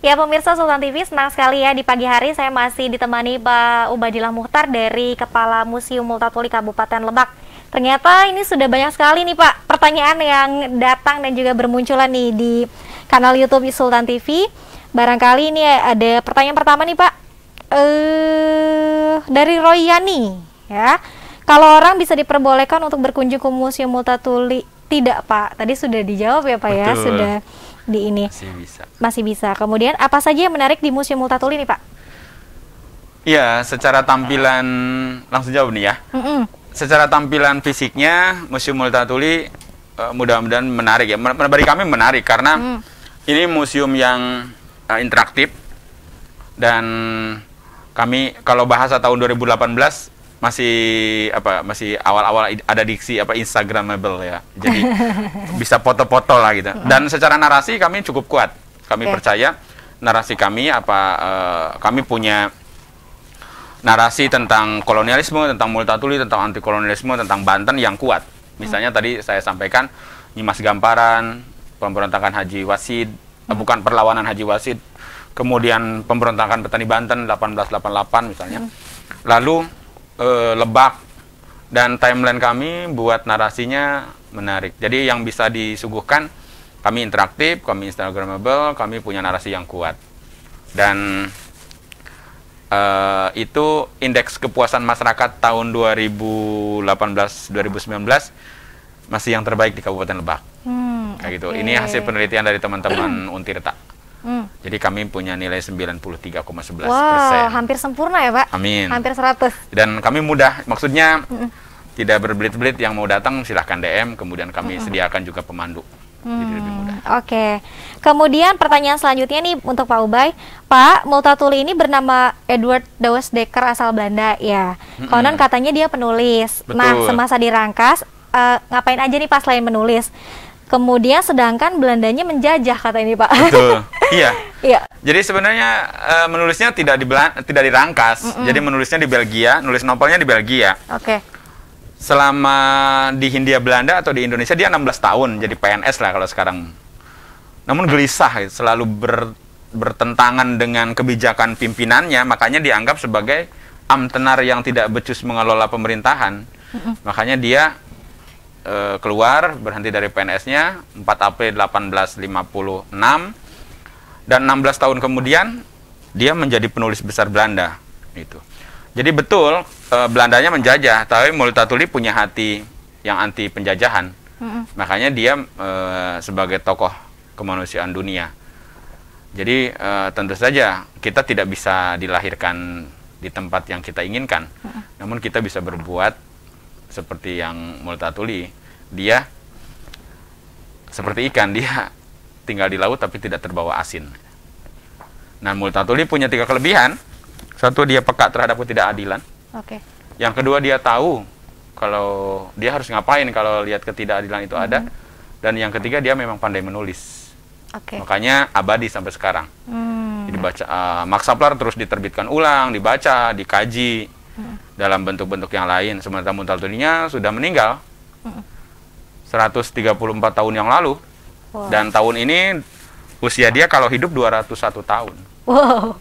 Ya pemirsa Sultan TV, senang sekali ya di pagi hari saya masih ditemani Pak Ubadillah Muhtar dari Kepala Museum Multatuli Kabupaten Lebak. Ternyata ini sudah banyak sekali nih Pak pertanyaan yang datang dan juga bermunculan nih di kanal YouTube Sultan TV. Barangkali ini ada pertanyaan pertama nih Pak eh dari Royani ya. Kalau orang bisa diperbolehkan untuk berkunjung ke Museum Multatuli tidak Pak? Tadi sudah dijawab ya Pak ya. Betul. ya, sudah di ini? Masih bisa. Masih bisa. Kemudian apa saja yang menarik di Museum Multatuli ini, Pak? Iya, secara tampilan langsung jawab nih ya. Mm -mm. Secara tampilan fisiknya Museum Multatuli uh, eh, mudah-mudahan menarik ya. Bagi kami menarik karena mm. ini museum yang uh, interaktif dan kami kalau bahasa tahun 2018 masih apa masih awal-awal ada diksi apa Instagramable ya. Jadi bisa foto-foto lah gitu. Dan secara narasi kami cukup kuat. Kami okay. percaya narasi kami apa uh, kami punya narasi tentang kolonialisme, tentang multatuli, tentang anti kolonialisme, tentang Banten yang kuat. Misalnya hmm. tadi saya sampaikan Nyimas Gamparan, pemberontakan Haji Wasid, hmm. bukan perlawanan Haji Wasid, kemudian pemberontakan petani Banten 1888 misalnya. Hmm. Lalu uh, lebak dan timeline kami buat narasinya menarik. Jadi yang bisa disuguhkan kami interaktif, kami instagramable, kami punya narasi yang kuat. Dan uh, itu indeks kepuasan masyarakat tahun 2018-2019 masih yang terbaik di Kabupaten Lebak. Hmm, Kayak okay. gitu. Ini hasil penelitian dari teman-teman Untirta. Hmm. Jadi kami punya nilai 93,11 persen. Wow, hampir sempurna ya Pak. Amin. Hampir 100. Dan kami mudah, maksudnya hmm. tidak berbelit-belit yang mau datang silahkan DM, kemudian kami hmm. sediakan juga pemandu. Hmm, Oke. Okay. Kemudian pertanyaan selanjutnya nih untuk Pak Ubay. Pak, Multatuli ini bernama Edward Dawes Dekker asal Belanda ya. Hmm. Konon katanya dia penulis. Nah, Betul. Nah, semasa dirangkas, uh, ngapain aja nih pas lain menulis? Kemudian sedangkan Belandanya menjajah kata ini Pak. Betul. iya. Iya. Jadi sebenarnya uh, menulisnya tidak di Belan tidak dirangkas. Mm -mm. Jadi menulisnya di Belgia, nulis novelnya di Belgia. Oke. Okay. Selama di Hindia Belanda atau di Indonesia dia 16 tahun jadi PNS lah kalau sekarang. Namun gelisah selalu ber, bertentangan dengan kebijakan pimpinannya, makanya dianggap sebagai amtenar yang tidak becus mengelola pemerintahan. Mm -mm. Makanya dia e, keluar berhenti dari PNS-nya 4 April 1856 dan 16 tahun kemudian dia menjadi penulis besar Belanda itu. Jadi betul e, Belandanya menjajah, tapi Multatuli punya hati yang anti penjajahan. Mm -hmm. Makanya dia e, sebagai tokoh kemanusiaan dunia. Jadi e, tentu saja kita tidak bisa dilahirkan di tempat yang kita inginkan. Mm -hmm. Namun kita bisa berbuat seperti yang multatuli dia seperti ikan dia tinggal di laut tapi tidak terbawa asin. Nah multatuli punya tiga kelebihan. Satu dia peka terhadap ketidakadilan. Oke. Okay. Yang kedua dia tahu kalau dia harus ngapain kalau lihat ketidakadilan itu mm -hmm. ada. Dan yang ketiga dia memang pandai menulis. Okay. Makanya abadi sampai sekarang. Hmm. dibaca uh, Max terus diterbitkan ulang, dibaca, dikaji. Hmm dalam bentuk-bentuk yang lain. Sementara Muntaltuninya sudah meninggal 134 tahun yang lalu. Wow. Dan tahun ini usia dia kalau hidup 201 tahun. Wow.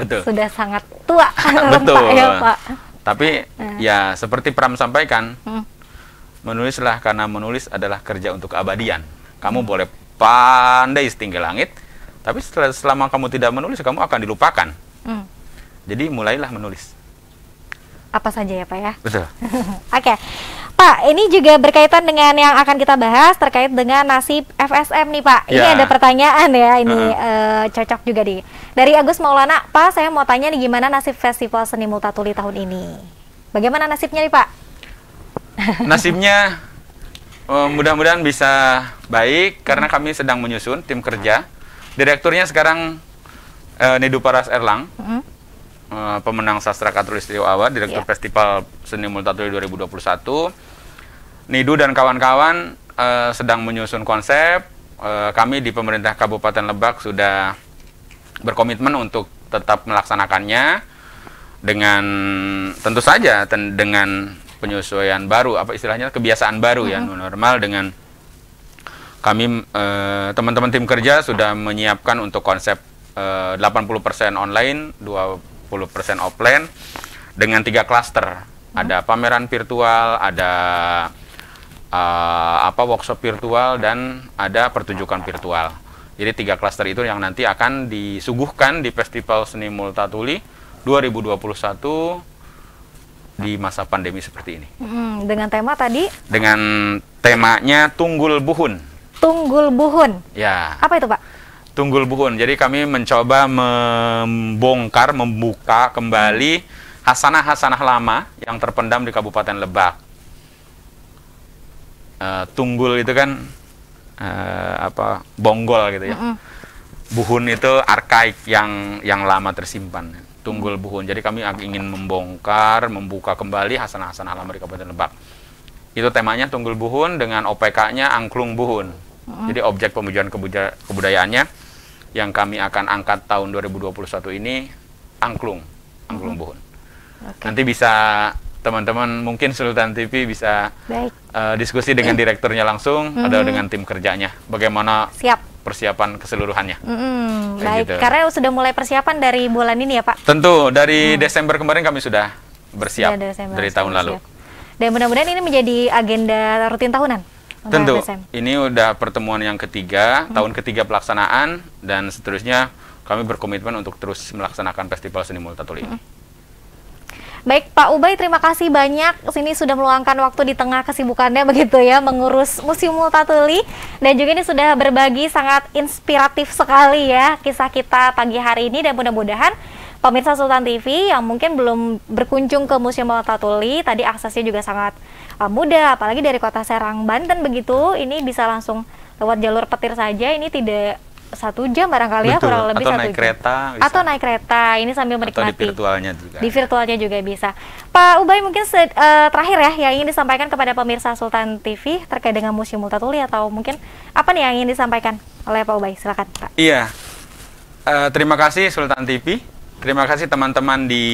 Betul. Sudah sangat tua. Kan Betul. Ya, Pak. Tapi uh. ya seperti Pram sampaikan, hmm. menulislah karena menulis adalah kerja untuk abadian. Kamu hmm. boleh pandai setinggi langit, tapi setelah, selama kamu tidak menulis kamu akan dilupakan. Hmm. Jadi mulailah menulis apa saja ya Pak ya. Betul. Oke. Okay. Pak, ini juga berkaitan dengan yang akan kita bahas terkait dengan nasib FSM nih Pak. Ini ya. ada pertanyaan ya, ini uh -huh. uh, cocok juga nih. Dari Agus Maulana, Pak saya mau tanya nih gimana nasib Festival Seni Multatuli tahun ini? Bagaimana nasibnya nih Pak? Nasibnya uh, mudah-mudahan bisa baik karena kami sedang menyusun tim kerja. Direkturnya sekarang uh, eh, Nidu Paras Erlang. Uh mm-hmm. -huh Eh, pemenang sastra Katulistiwa Award, Direktur yeah. Festival Seni Multatuli 2021. Nidu dan kawan-kawan uh, sedang menyusun konsep. Uh, kami di pemerintah Kabupaten Lebak sudah berkomitmen untuk tetap melaksanakannya dengan tentu saja ten dengan penyesuaian baru apa istilahnya kebiasaan baru mm -hmm. ya mm-hmm. normal dengan kami teman-teman tim kerja sudah menyiapkan untuk konsep 80 80% online, 50% offline dengan tiga klaster. Hmm. Ada pameran virtual, ada uh, apa workshop virtual dan ada pertunjukan virtual. Jadi tiga klaster itu yang nanti akan disuguhkan di Festival Seni Multatuli 2021 di masa pandemi seperti ini. Hmm, dengan tema tadi? Dengan temanya Tunggul Buhun. Tunggul Buhun. Ya. Apa itu, Pak? Tunggul Buhun. Jadi kami mencoba membongkar, membuka kembali hasanah-hasanah lama yang terpendam di Kabupaten Lebak. Uh, tunggul itu kan uh, apa bonggol gitu ya. mm Buhun itu arkaik yang yang lama tersimpan. Tunggul Buhun. Jadi kami ingin membongkar, membuka kembali hasanah-hasanah lama di Kabupaten Lebak. Itu temanya Tunggul Buhun dengan OPK-nya Angklung Buhun. mm Jadi objek pemujaan kebudayaannya yang kami akan angkat tahun 2021 ini angklung, angklung mm-hmm. buhun. Okay. Nanti bisa teman-teman mungkin Sultan TV bisa Baik. Uh, diskusi dengan direkturnya langsung mm -hmm. atau mm-hmm. dengan tim kerjanya bagaimana Siap. persiapan keseluruhannya. Mm Baik, gitu. karena sudah mulai persiapan dari bulan ini ya Pak? Tentu, dari mm. Desember kemarin kami sudah bersiap sudah dari tahun lalu. Dan mudah-mudahan ini menjadi agenda rutin tahunan? Tentu. Ini udah pertemuan yang ketiga, hmm. tahun ketiga pelaksanaan dan seterusnya kami berkomitmen untuk terus melaksanakan Festival Seni Multatuli. ini. Hmm. Baik Pak Ubay, terima kasih banyak. Sini sudah meluangkan waktu di tengah kesibukannya begitu ya, mengurus Museum Multatuli. Dan juga ini sudah berbagi sangat inspiratif sekali ya kisah kita pagi hari ini. Dan mudah-mudahan pemirsa Sultan TV yang mungkin belum berkunjung ke Museum Multatuli, tadi aksesnya juga sangat uh, ah, muda apalagi dari kota Serang Banten begitu ini bisa langsung lewat jalur petir saja ini tidak satu jam barangkali ya, Betul. ya kurang lebih atau satu naik jam. kereta bisa. atau naik kereta ini sambil menikmati atau di virtualnya juga di virtualnya juga bisa Pak Ubay mungkin uh, terakhir ya yang ingin disampaikan kepada pemirsa Sultan TV terkait dengan musim Multatuli atau mungkin apa nih yang ingin disampaikan oleh Pak Ubay silakan Pak iya uh, terima kasih Sultan TV terima kasih teman-teman di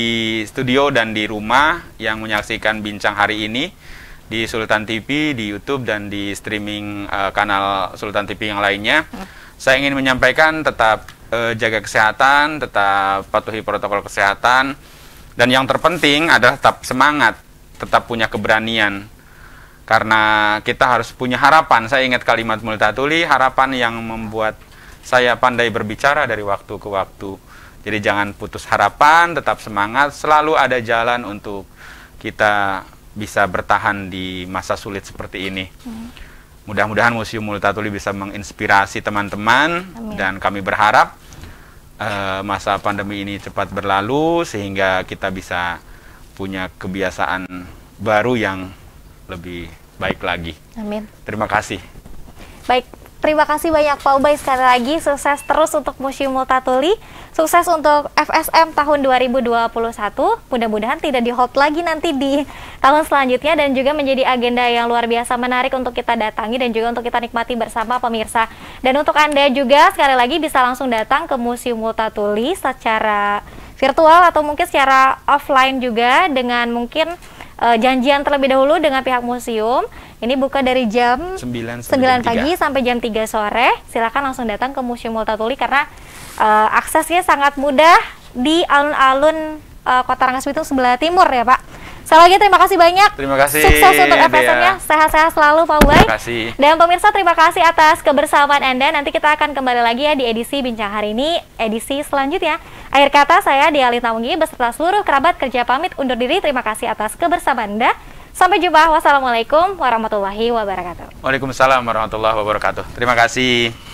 studio dan di rumah yang menyaksikan bincang hari ini di Sultan TV, di YouTube dan di streaming uh, kanal Sultan TV yang lainnya. Hmm. Saya ingin menyampaikan tetap uh, jaga kesehatan, tetap patuhi protokol kesehatan dan yang terpenting adalah tetap semangat, tetap punya keberanian. Karena kita harus punya harapan. Saya ingat kalimat Multatuli, harapan yang membuat saya pandai berbicara dari waktu ke waktu. Jadi jangan putus harapan, tetap semangat, selalu ada jalan untuk kita bisa bertahan di masa sulit seperti ini. Mudah-mudahan Museum Multatuli bisa menginspirasi teman-teman dan kami berharap uh, masa pandemi ini cepat berlalu sehingga kita bisa punya kebiasaan baru yang lebih baik lagi. Amin. Terima kasih. Baik, Terima kasih banyak Pak Ubay sekali lagi. Sukses terus untuk Museum Multatuli. Sukses untuk FSM tahun 2021. Mudah-mudahan tidak di hold lagi nanti di tahun selanjutnya dan juga menjadi agenda yang luar biasa menarik untuk kita datangi dan juga untuk kita nikmati bersama pemirsa. Dan untuk Anda juga sekali lagi bisa langsung datang ke Museum Multatuli secara virtual atau mungkin secara offline juga dengan mungkin uh, janjian terlebih dahulu dengan pihak museum. Ini buka dari jam 9, 9 pagi sampai jam 3 sore. Silakan langsung datang ke Museum Multatuli karena uh, aksesnya sangat mudah di alun-alun uh, Kota Rangkas Bitung sebelah timur ya, Pak Sekali lagi terima kasih banyak. Terima kasih. Sukses untuk FSM-nya. Sehat-sehat selalu Pak Ubay. Terima kasih. Dan pemirsa terima kasih atas kebersamaan Anda. Nanti kita akan kembali lagi ya di edisi Bincang Hari Ini, edisi selanjutnya. Akhir kata saya Dialita Wunggi beserta seluruh kerabat kerja pamit undur diri. Terima kasih atas kebersamaan Anda. Sampai jumpa. Wassalamualaikum warahmatullahi wabarakatuh. Waalaikumsalam warahmatullahi wabarakatuh. Terima kasih.